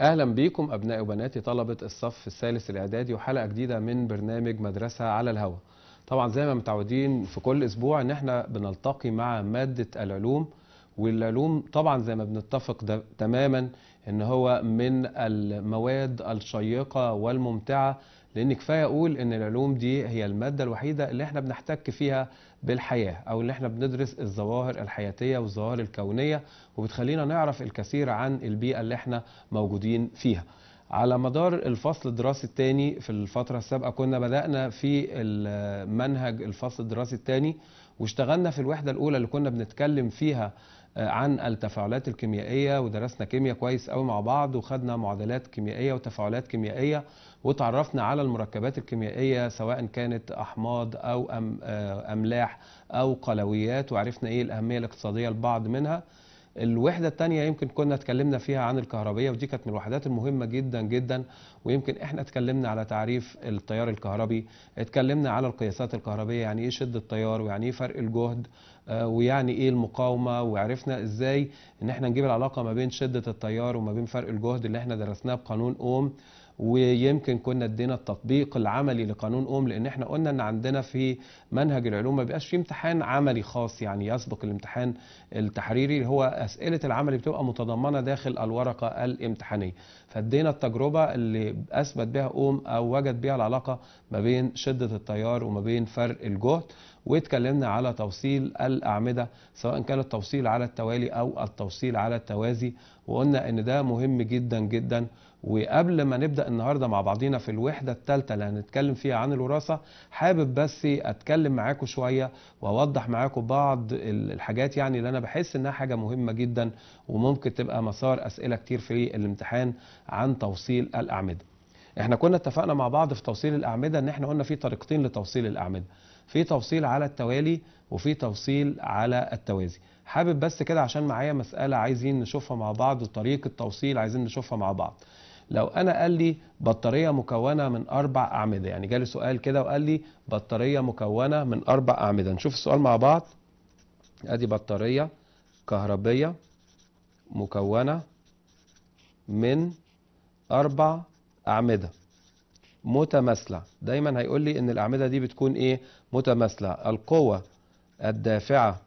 اهلا بيكم ابنائي وبناتي طلبه الصف الثالث الاعدادي وحلقه جديده من برنامج مدرسه على الهواء طبعا زي ما متعودين في كل اسبوع ان احنا بنلتقي مع ماده العلوم والعلوم طبعا زي ما بنتفق ده تماما ان هو من المواد الشيقه والممتعه لأن كفاية أقول إن العلوم دي هي المادة الوحيدة اللي إحنا بنحتك فيها بالحياة أو اللي إحنا بندرس الظواهر الحياتية والظواهر الكونية وبتخلينا نعرف الكثير عن البيئة اللي إحنا موجودين فيها. على مدار الفصل الدراسي الثاني في الفترة السابقة كنا بدأنا في منهج الفصل الدراسي الثاني واشتغلنا في الوحده الاولى اللي كنا بنتكلم فيها آه، عن التفاعلات الكيميائيه ودرسنا كيمياء كويس قوي مع بعض وخدنا معادلات كيميائيه وتفاعلات كيميائيه وتعرفنا على المركبات الكيميائيه سواء كانت احماض او آه، املاح او قلويات وعرفنا ايه الاهميه الاقتصاديه لبعض منها الوحده الثانيه يمكن كنا اتكلمنا فيها عن الكهربيه ودي كانت من الوحدات المهمه جدا جدا ويمكن احنا اتكلمنا على تعريف التيار الكهربي اتكلمنا على القياسات الكهربيه يعني ايه شده التيار ويعني ايه فرق الجهد آه، ويعني ايه المقاومه وعرفنا ازاي ان احنا نجيب العلاقه ما بين شده التيار وما بين فرق الجهد اللي احنا درسناه بقانون اوم ويمكن كنا ادينا التطبيق العملي لقانون اوم لان احنا قلنا ان عندنا في منهج العلوم ما بيبقاش في امتحان عملي خاص يعني يسبق الامتحان التحريري هو اسئله العمل بتبقى متضمنه داخل الورقه الامتحانيه فادينا التجربه اللي اثبت بها اوم او وجد بها العلاقه ما بين شده التيار وما بين فرق الجهد واتكلمنا على توصيل الأعمدة سواء كان التوصيل على التوالي أو التوصيل على التوازي وقلنا إن ده مهم جدا جدا وقبل ما نبدا النهارده مع بعضينا في الوحده الثالثه اللي هنتكلم فيها عن الوراثه حابب بس اتكلم معاكم شويه واوضح معاكم بعض الحاجات يعني اللي انا بحس انها حاجه مهمه جدا وممكن تبقى مسار اسئله كتير في الامتحان عن توصيل الاعمده احنا كنا اتفقنا مع بعض في توصيل الاعمده ان احنا قلنا في طريقتين لتوصيل الاعمده في توصيل على التوالي وفي توصيل على التوازي حابب بس كده عشان معايا مساله عايزين نشوفها مع بعض طريقه توصيل عايزين نشوفها مع بعض لو انا قال لي بطاريه مكونه من اربع اعمده يعني جالي سؤال كده وقال لي بطاريه مكونه من اربع اعمده نشوف السؤال مع بعض ادي بطاريه كهربيه مكونه من اربع اعمده متماثله دايما هيقول لي ان الاعمده دي بتكون ايه متماثله القوه الدافعه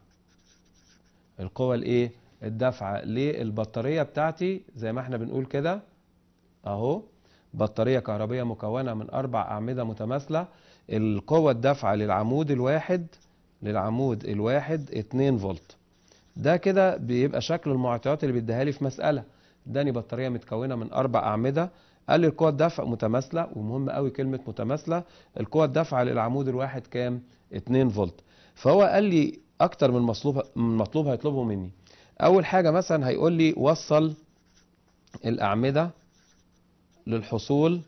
القوه الايه الدافعه للبطاريه بتاعتي زي ما احنا بنقول كده اهو بطارية كهربية مكونة من أربع أعمدة متماثلة القوة الدافعة للعمود الواحد للعمود الواحد 2 فولت ده كده بيبقى شكل المعطيات اللي بيديها لي في مسألة اداني بطارية متكونة من أربع أعمدة قال لي القوة الدفع متماثلة ومهم قوي كلمة متماثلة القوة الدافعة للعمود الواحد كام؟ 2 فولت فهو قال لي أكتر من مطلوب من مطلوب هيطلبه مني أول حاجة مثلا هيقول لي وصل الأعمدة للحصول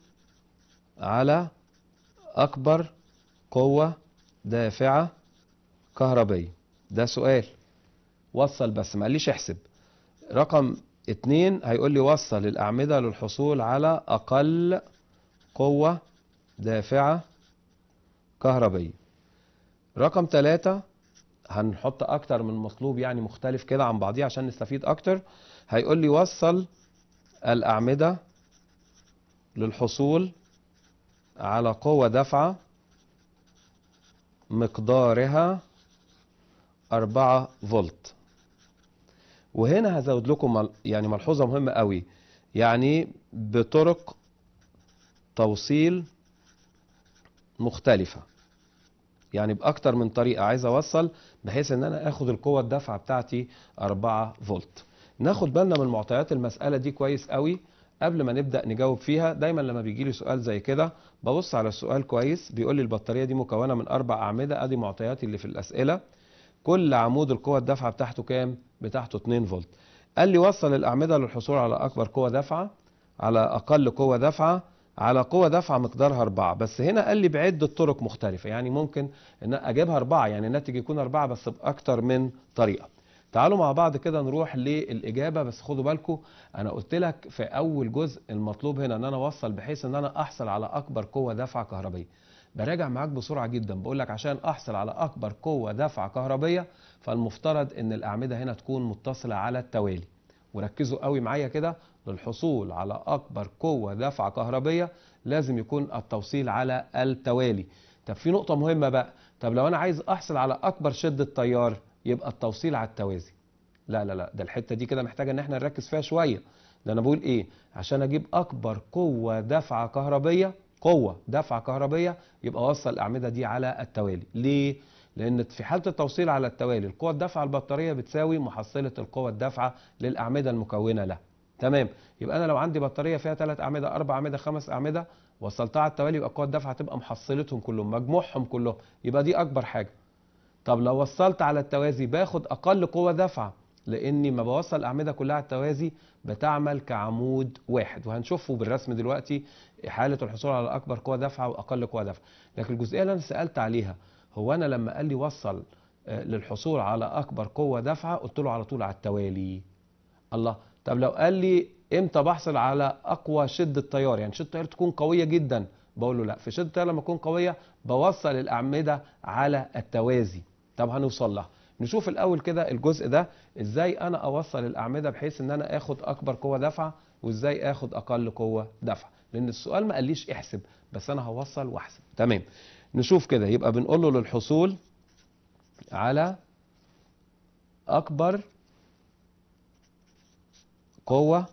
على أكبر قوة دافعة كهربية ده سؤال وصل بس ما قاليش احسب رقم اتنين هيقول لي وصل الأعمدة للحصول على أقل قوة دافعة كهربية رقم تلاتة هنحط أكتر من مطلوب يعني مختلف كده عن بعضيه عشان نستفيد أكتر هيقول لي وصل الأعمدة للحصول على قوة دفعة مقدارها 4 فولت وهنا هزود لكم يعني ملحوظة مهمة قوي يعني بطرق توصيل مختلفة يعني بأكتر من طريقة عايز أوصل بحيث إن أنا آخد القوة الدفعة بتاعتي 4 فولت ناخد بالنا من معطيات المسألة دي كويس قوي قبل ما نبدا نجاوب فيها دايما لما بيجي لي سؤال زي كده ببص على السؤال كويس بيقول لي البطاريه دي مكونه من اربع اعمده ادي معطياتي اللي في الاسئله كل عمود القوه الدافعه بتاعته كام بتاعته 2 فولت قال لي وصل الاعمده للحصول على اكبر قوه دافعه على اقل قوه دافعه على قوه دافعه مقدارها 4 بس هنا قال لي بعده طرق مختلفه يعني ممكن ان اجيبها 4 يعني الناتج يكون 4 بس باكتر من طريقه تعالوا مع بعض كده نروح للاجابه بس خدوا بالكم انا قلت لك في اول جزء المطلوب هنا ان انا اوصل بحيث ان انا احصل على اكبر قوه دفعه كهربيه براجع معاك بسرعه جدا بقول لك عشان احصل على اكبر قوه دفعه كهربيه فالمفترض ان الاعمده هنا تكون متصله على التوالي وركزوا قوي معايا كده للحصول على اكبر قوه دفعه كهربيه لازم يكون التوصيل على التوالي طب في نقطه مهمه بقى طب لو انا عايز احصل على اكبر شده تيار يبقى التوصيل على التوازي لا لا لا ده الحته دي كده محتاجه ان احنا نركز فيها شويه ده انا بقول ايه عشان اجيب اكبر قوه دفعه كهربيه قوه دفعه كهربيه يبقى اوصل الاعمده دي على التوالي ليه لان في حاله التوصيل على التوالي القوه الدافعه البطاريه بتساوي محصله القوه الدافعه للاعمده المكونه لها تمام يبقى انا لو عندي بطاريه فيها 3 اعمده 4 اعمده 5 اعمده وصلتها على التوالي يبقى القوه الدافعه تبقى محصلتهم كلهم مجموعهم كلهم يبقى دي اكبر حاجه طب لو وصلت على التوازي باخد اقل قوه دفعه لاني ما بوصل الاعمده كلها على التوازي بتعمل كعمود واحد وهنشوفه بالرسم دلوقتي حاله الحصول على اكبر قوه دفعه واقل قوه دفعه لكن الجزئيه اللي انا سالت عليها هو انا لما قال لي وصل آه، للحصول على اكبر قوه دفعه قلت له على طول على التوالي الله طب لو قال لي امتى بحصل على اقوى شده تيار يعني شده تيار تكون قويه جدا بقول له لا في شده تيار لما تكون قويه بوصل الاعمده على التوازي طب هنوصل لها نشوف الاول كده الجزء ده ازاي انا اوصل الاعمده بحيث ان انا اخد اكبر قوه دفعه وازاي اخد اقل قوه دفعه لان السؤال ما قاليش احسب بس انا هوصل واحسب تمام نشوف كده يبقى بنقول له للحصول على اكبر قوه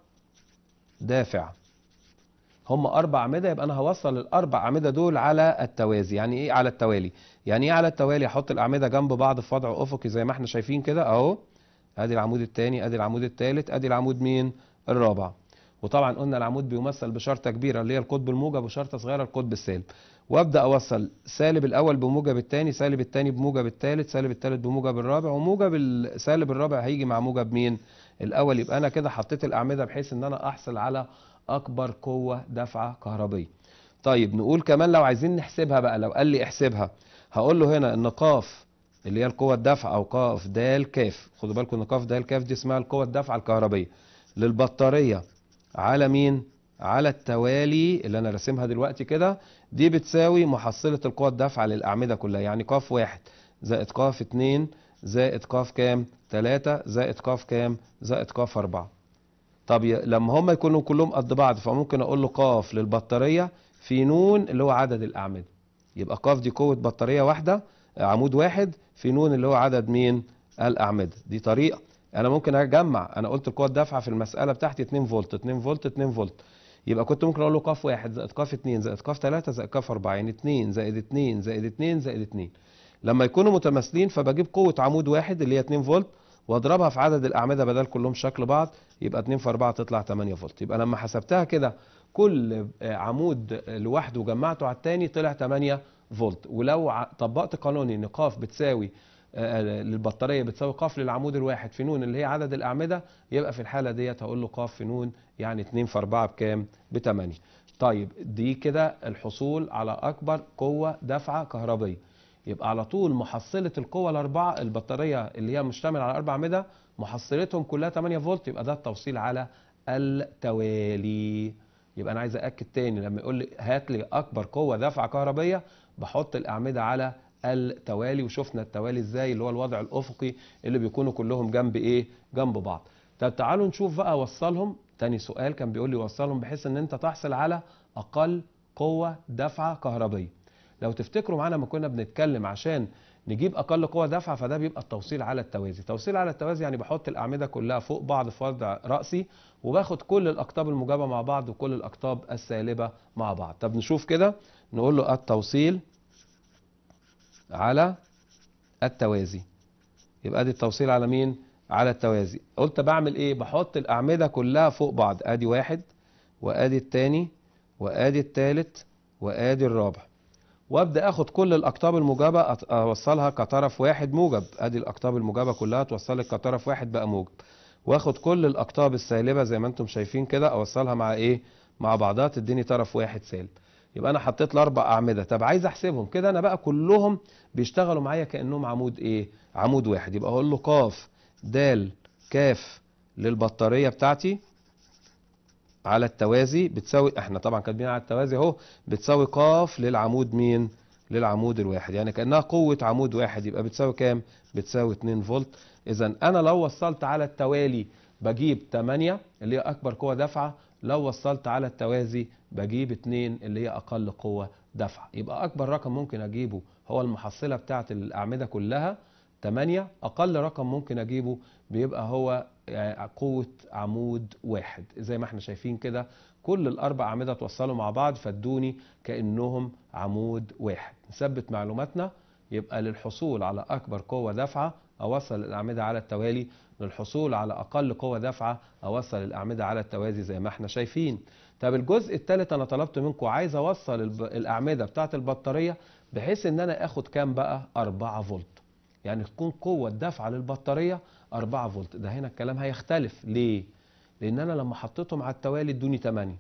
دافعه هم اربع اعمده يبقى انا هوصل الاربع اعمده دول على التوازي يعني ايه على التوالي يعني ايه على التوالي احط الاعمده جنب بعض في وضع افقي زي ما احنا شايفين كده اهو ادي العمود الثاني ادي العمود الثالث ادي العمود مين الرابع وطبعا قلنا العمود بيمثل بشرطه كبيره اللي هي القطب الموجب وشرطه صغيره القطب السالب وابدا اوصل سالب الاول بموجب الثاني سالب الثاني بموجب الثالث سالب الثالث بموجب الرابع وموجب سالب الرابع هيجي مع موجب مين الاول يبقى انا كده حطيت الاعمده بحيث ان انا احصل على اكبر قوه دفعه كهربيه طيب نقول كمان لو عايزين نحسبها بقى لو قال لي احسبها هقول له هنا ان قاف اللي هي القوه الدفعه او قاف د ك خدوا بالكم ان قاف د ك دي اسمها القوه الدفعه الكهربيه للبطاريه على مين على التوالي اللي انا راسمها دلوقتي كده دي بتساوي محصله القوه الدفعه للاعمده كلها يعني قاف واحد زائد قاف اتنين زائد قاف كام تلاتة زائد قاف كام زائد قاف أربعة طب لما هم يكونوا كلهم قد بعض فممكن اقول له قاف للبطاريه في نون اللي هو عدد الاعمده يبقى قاف دي قوه بطاريه واحده عمود واحد في نون اللي هو عدد مين الاعمده دي طريقه انا ممكن اجمع انا قلت القوه الدافعه في المساله بتاعتي 2 فولت 2 فولت 2 فولت يبقى كنت ممكن اقول له قاف 1 زائد قاف 2 زائد قاف 3 زائد قاف 4 يعني 2 زائد 2 زائد 2 زائد 2 لما يكونوا متماثلين فبجيب قوه عمود واحد اللي هي 2 فولت واضربها في عدد الاعمده بدل كلهم شكل بعض يبقى 2 في 4 تطلع 8 فولت يبقى لما حسبتها كده كل آه، عمود آه، لوحده جمعته على الثاني طلع 8 فولت ولو طبقت قانوني ان قاف بتساوي آه، للبطاريه بتساوي قاف للعمود الواحد في نون اللي هي عدد الاعمده يبقى في الحاله ديت هقول له قاف في نون يعني 2 في 4 بكام؟ ب 8 طيب دي كده الحصول على اكبر قوه دفعه كهربيه يبقى على طول محصله القوه الاربعه البطاريه اللي هي مشتمله على اربع اعمده محصلتهم كلها 8 فولت يبقى ده التوصيل على التوالي يبقى انا عايز اكد تاني لما يقول لي هات لي اكبر قوه دفعه كهربيه بحط الاعمده على التوالي وشفنا التوالي ازاي اللي هو الوضع الافقي اللي بيكونوا كلهم جنب ايه جنب بعض طب تعالوا نشوف بقى وصلهم تاني سؤال كان بيقول لي وصلهم بحيث ان انت تحصل على اقل قوه دفعه كهربيه لو تفتكروا معانا ما كنا بنتكلم عشان نجيب اقل قوه دفع فده بيبقى التوصيل على التوازي توصيل على التوازي يعني بحط الاعمده كلها فوق بعض في وضع راسي وباخد كل الاقطاب الموجبه مع بعض وكل الاقطاب السالبه مع بعض طب نشوف كده نقول له التوصيل على التوازي يبقى ادي التوصيل على مين على التوازي قلت بعمل ايه بحط الاعمده كلها فوق بعض ادي واحد وادي التاني وادي التالت وادي الرابع وابدا اخد كل الاقطاب الموجبه اوصلها كطرف واحد موجب ادي الاقطاب الموجبه كلها اتوصلت كطرف واحد بقى موجب واخد كل الاقطاب السالبه زي ما انتم شايفين كده اوصلها مع ايه مع بعضها تديني طرف واحد سالب يبقى انا حطيت الاربع اعمده طب عايز احسبهم كده انا بقى كلهم بيشتغلوا معايا كانهم عمود ايه عمود واحد يبقى اقول له ق د ك للبطاريه بتاعتي على التوازي بتساوي احنا طبعا كاتبين على التوازي اهو بتساوي قاف للعمود مين للعمود الواحد يعني كانها قوه عمود واحد يبقى بتساوي كام بتساوي 2 فولت اذا انا لو وصلت على التوالي بجيب 8 اللي هي اكبر قوه دفعه لو وصلت على التوازي بجيب 2 اللي هي اقل قوه دفعه يبقى اكبر رقم ممكن اجيبه هو المحصله بتاعه الاعمده كلها 8 اقل رقم ممكن اجيبه بيبقى هو آه، قوة عمود واحد زي ما احنا شايفين كده كل الأربع أعمدة توصلوا مع بعض فادوني كأنهم عمود واحد نثبت معلوماتنا يبقى للحصول على أكبر قوة دافعة أوصل الأعمدة على التوالي للحصول على أقل قوة دافعة أوصل الأعمدة على التوازي زي ما احنا شايفين طب الجزء الثالث أنا طلبت منكم عايز أوصل الأعمدة بتاعة البطارية بحيث إن أنا آخد كام بقى 4 فولت يعني تكون قوة الدفع للبطارية 4 فولت ده هنا الكلام هيختلف ليه لان انا لما حطيتهم على التوالي ادوني 8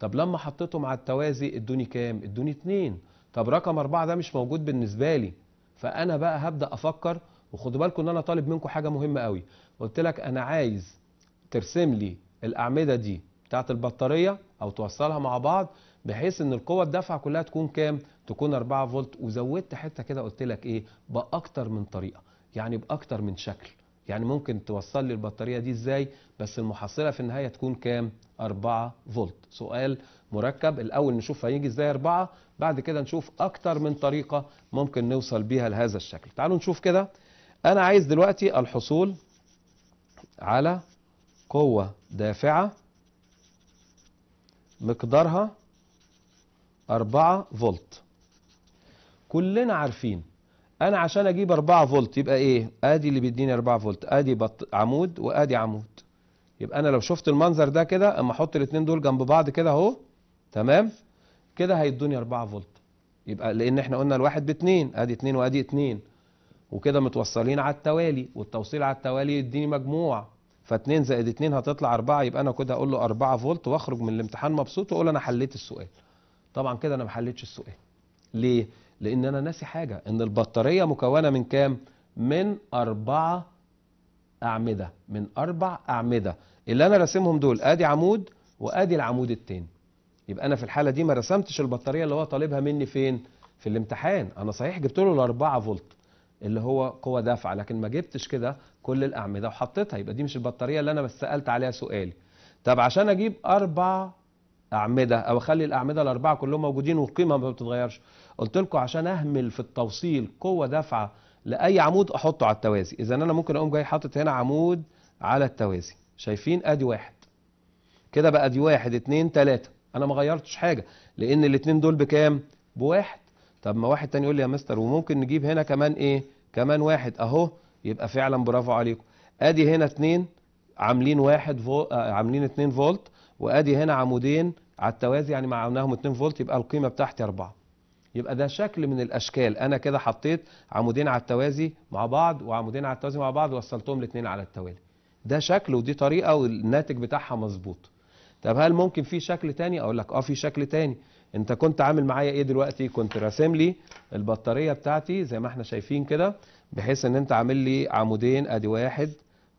طب لما حطيتهم على التوازي ادوني كام ادوني 2 طب رقم 4 ده مش موجود بالنسبه لي فانا بقى هبدا افكر وخدوا بالكم ان انا طالب منكم حاجه مهمه قوي قلت لك انا عايز ترسم لي الاعمده دي بتاعه البطاريه او توصلها مع بعض بحيث ان القوه الدفع كلها تكون كام تكون 4 فولت وزودت حته كده قلت لك ايه باكتر من طريقه يعني باكتر من شكل يعني ممكن توصل لي البطاريه دي ازاي بس المحصله في النهايه تكون كام 4 فولت سؤال مركب الاول نشوف هيجي ازاي 4 بعد كده نشوف اكتر من طريقه ممكن نوصل بيها لهذا الشكل تعالوا نشوف كده انا عايز دلوقتي الحصول على قوه دافعه مقدارها 4 فولت كلنا عارفين انا عشان اجيب 4 فولت يبقى ايه ادي اللي بيديني 4 فولت ادي بط... عمود وادي عمود يبقى انا لو شفت المنظر ده كده اما احط الاثنين دول جنب بعض كده اهو تمام كده هيدوني 4 فولت يبقى لان احنا قلنا الواحد باتنين ادي اتنين وادي اتنين وكده متوصلين على التوالي والتوصيل على التوالي يديني مجموع فاتنين زائد اتنين هتطلع اربعة يبقى انا كده اقول له اربعة فولت واخرج من الامتحان مبسوط واقول انا حليت السؤال طبعا كده انا ما حليتش السؤال ليه لان انا ناسي حاجه ان البطاريه مكونه من كام من اربعه اعمده من اربع اعمده اللي انا راسمهم دول ادي عمود وادي العمود التاني يبقى انا في الحاله دي ما رسمتش البطاريه اللي هو طالبها مني فين في الامتحان انا صحيح جبت له الاربعه فولت اللي هو قوه دافعه لكن ما جبتش كده كل الاعمده وحطيتها يبقى دي مش البطاريه اللي انا بس سالت عليها سؤالي طب عشان اجيب اربع اعمده او اخلي الاعمده الاربعه كلهم موجودين والقيمه ما بتتغيرش قلت لكم عشان اهمل في التوصيل قوه دافعه لاي عمود احطه على التوازي اذا انا ممكن اقوم جاي حاطط هنا عمود على التوازي شايفين ادي واحد كده بقى دي واحد اتنين تلاته انا ما غيرتش حاجه لان الاتنين دول بكام بواحد طب ما واحد تاني يقول لي يا مستر وممكن نجيب هنا كمان ايه كمان واحد اهو يبقى فعلا برافو عليكم ادي هنا اتنين عاملين واحد فول... آه، عاملين 2 فولت وادي هنا عمودين على التوازي يعني معناهم 2 فولت يبقى القيمه بتاعتي 4 يبقى ده شكل من الاشكال انا كده حطيت عمودين على التوازي مع بعض وعمودين على التوازي مع بعض وصلتهم الاثنين على التوالي ده شكل ودي طريقه والناتج بتاعها مظبوط طب هل ممكن في شكل تاني اقول لك اه في شكل تاني انت كنت عامل معايا ايه دلوقتي كنت راسم لي البطاريه بتاعتي زي ما احنا شايفين كده بحيث ان انت عامل لي عمودين ادي واحد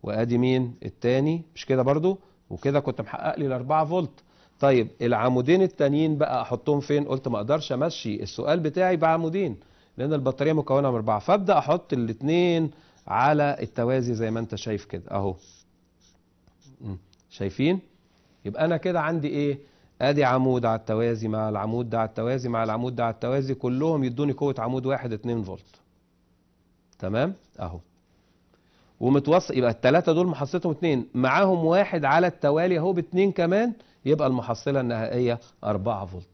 وادي مين التاني مش كده برضو وكده كنت محقق لي ال 4 فولت طيب العمودين التانيين بقى احطهم فين قلت ما اقدرش امشي السؤال بتاعي بعمودين لان البطاريه مكونه من اربعه فابدا احط الاثنين على التوازي زي ما انت شايف كده اهو شايفين يبقى انا كده عندي ايه ادي عمود على التوازي مع العمود ده على التوازي مع العمود ده على التوازي كلهم يدوني قوه عمود واحد 2 فولت تمام اهو ومتوسط يبقى الثلاثه دول ما اثنين معاهم واحد على التوالي اهو باتنين كمان يبقى المحصلة النهائية 4 فولت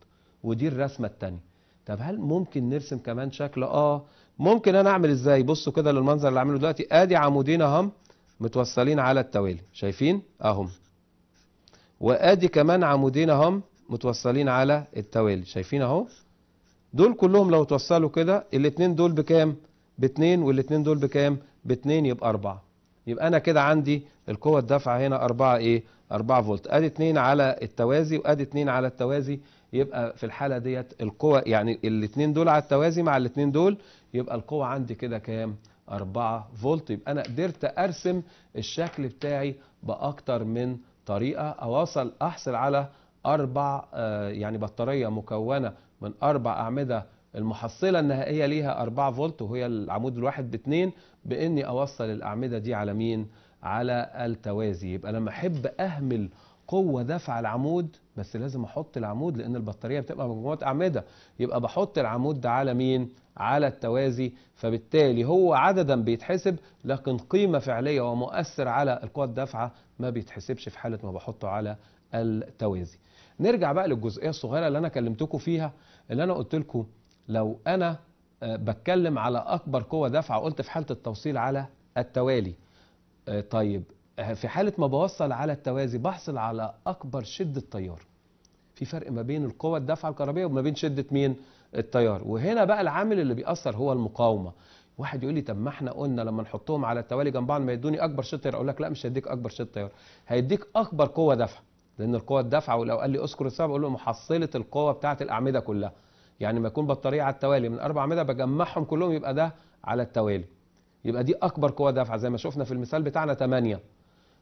ودي الرسمة الثانيه طب هل ممكن نرسم كمان شكل اه ممكن انا اعمل ازاي بصوا كده للمنظر اللي عامله دلوقتي ادي عمودين اهم متوصلين على التوالي شايفين اهم وادي كمان عمودين اهم متوصلين على التوالي شايفين اهو دول كلهم لو توصلوا كده الاثنين دول بكام باتنين والاثنين دول بكام باتنين يبقى اربعة يبقى انا كده عندي القوه الدافعه هنا 4 ايه 4 فولت ادي 2 على التوازي وادي 2 على التوازي يبقى في الحاله ديت القوه يعني الاثنين دول على التوازي مع الاثنين دول يبقى القوه عندي كده كام 4 فولت يبقى انا قدرت ارسم الشكل بتاعي باكتر من طريقه اوصل احصل على اربع آه، يعني بطاريه مكونه من اربع اعمده المحصلة النهائية ليها 4 فولت وهي العمود الواحد باتنين بإني أوصل الأعمدة دي على مين؟ على التوازي يبقى لما أحب أهمل قوة دفع العمود بس لازم أحط العمود لأن البطارية بتبقى مجموعة أعمدة يبقى بحط العمود ده على مين؟ على التوازي فبالتالي هو عددا بيتحسب لكن قيمة فعلية ومؤثر على القوة الدفعة ما بيتحسبش في حالة ما بحطه على التوازي نرجع بقى للجزئية الصغيرة اللي أنا كلمتكم فيها اللي أنا قلت لكم لو أنا آه، بتكلم على أكبر قوة دفعه قلت في حالة التوصيل على التوالي آه، طيب في حالة ما بوصل على التوازي بحصل على أكبر شدة تيار في فرق ما بين القوة الدفعه الكهربية وما بين شدة مين التيار وهنا بقى العامل اللي بيأثر هو المقاومة واحد يقول لي طب ما احنا قلنا لما نحطهم على التوالي جنب بعض ما يدوني اكبر شده تيار اقول لك لا مش هيديك اكبر شده تيار هيديك اكبر قوه دفع لان القوه الدافعه ولو قال لي اذكر السبب اقول له محصله القوه بتاعه الاعمده كلها يعني ما يكون بطاريه على التوالي من 4 متر بجمعهم كلهم يبقى ده على التوالي يبقى دي اكبر قوه دافعه زي ما شفنا في المثال بتاعنا 8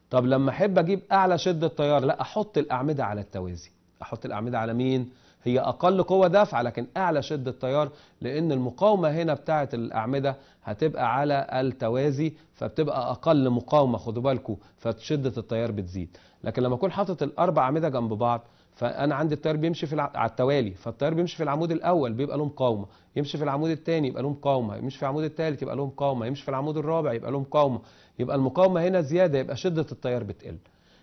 طب لما احب اجيب اعلى شده تيار لا احط الاعمده على التوازي احط الاعمده على مين هي اقل قوه دافعه لكن اعلى شده تيار لان المقاومه هنا بتاعه الاعمده هتبقى على التوازي فبتبقى اقل مقاومه خدوا بالكم فشده التيار بتزيد لكن لما اكون حاطط الاربع اعمده جنب بعض فانا عندي التيار بيمشي في الع... على التوالي فالتيار بيمشي في العمود الاول بيبقى له مقاومه يمشي في العمود الثاني يبقى له مقاومه يمشي في العمود الثالث يبقى له مقاومه يمشي في العمود الرابع يبقى له مقاومه يبقى المقاومه هنا زياده يبقى شده التيار بتقل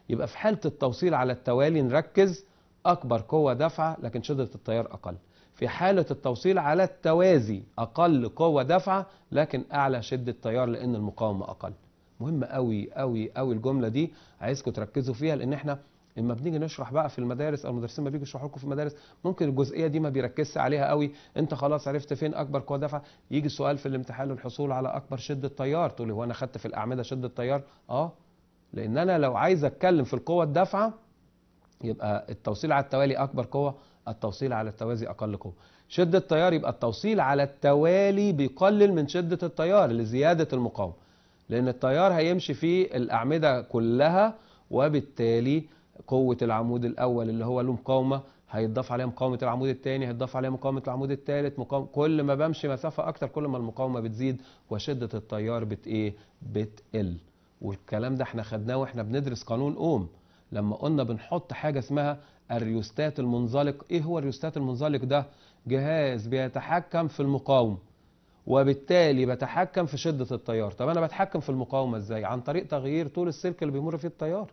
يبقى في حاله التوصيل على التوالي نركز اكبر قوه دفعه لكن شده التيار اقل في حالة التوصيل على التوازي أقل قوة دفعة لكن أعلى شدة تيار لأن المقاومة أقل مهم قوي قوي قوي الجملة دي عايزكم تركزوا فيها لأن احنا لما بنيجي نشرح بقى في المدارس او المدرسين ما بيجوا يشرحوا لكم في المدارس ممكن الجزئيه دي ما بيركزش عليها قوي انت خلاص عرفت فين اكبر قوه دفع يجي سؤال في الامتحان للحصول على اكبر شده تيار تقول لي هو انا خدت في الاعمده شده تيار اه لان انا لو عايز اتكلم في القوه الدافعه يبقى التوصيل على التوالي اكبر قوه التوصيل على التوازي اقل قوه شده التيار يبقى التوصيل على التوالي بيقلل من شده التيار لزياده المقاومه لان التيار هيمشي في الاعمده كلها وبالتالي قوة العمود الأول اللي هو له مقاومة هيتضاف عليها مقاومة العمود الثاني هيتضاف عليها مقاومة العمود الثالث مقاومة كل ما بمشي مسافة أكتر كل ما المقاومة بتزيد وشدة التيار بت إيه؟ بتقل والكلام ده احنا خدناه واحنا بندرس قانون أوم لما قلنا بنحط حاجة اسمها الريوستات المنزلق إيه هو الريوستات المنزلق ده؟ جهاز بيتحكم في المقاومة وبالتالي بتحكم في شدة التيار طب أنا بتحكم في المقاومة إزاي؟ عن طريق تغيير طول السلك اللي بيمر فيه التيار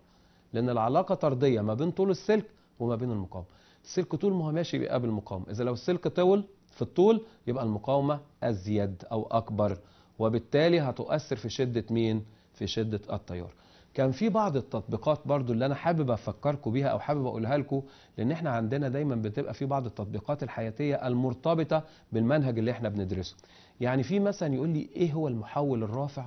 لأن العلاقة طردية ما بين طول السلك وما بين المقاومة السلك طول ما هو ماشي بيقابل المقاومة إذا لو السلك طول في الطول يبقى المقاومة أزيد أو أكبر وبالتالي هتؤثر في شدة مين؟ في شدة التيار كان في بعض التطبيقات برضو اللي انا حابب افكركم بيها او حابب اقولها لكم لان احنا عندنا دايما بتبقى في بعض التطبيقات الحياتيه المرتبطه بالمنهج اللي احنا بندرسه يعني في مثلا يقول لي ايه هو المحول الرافع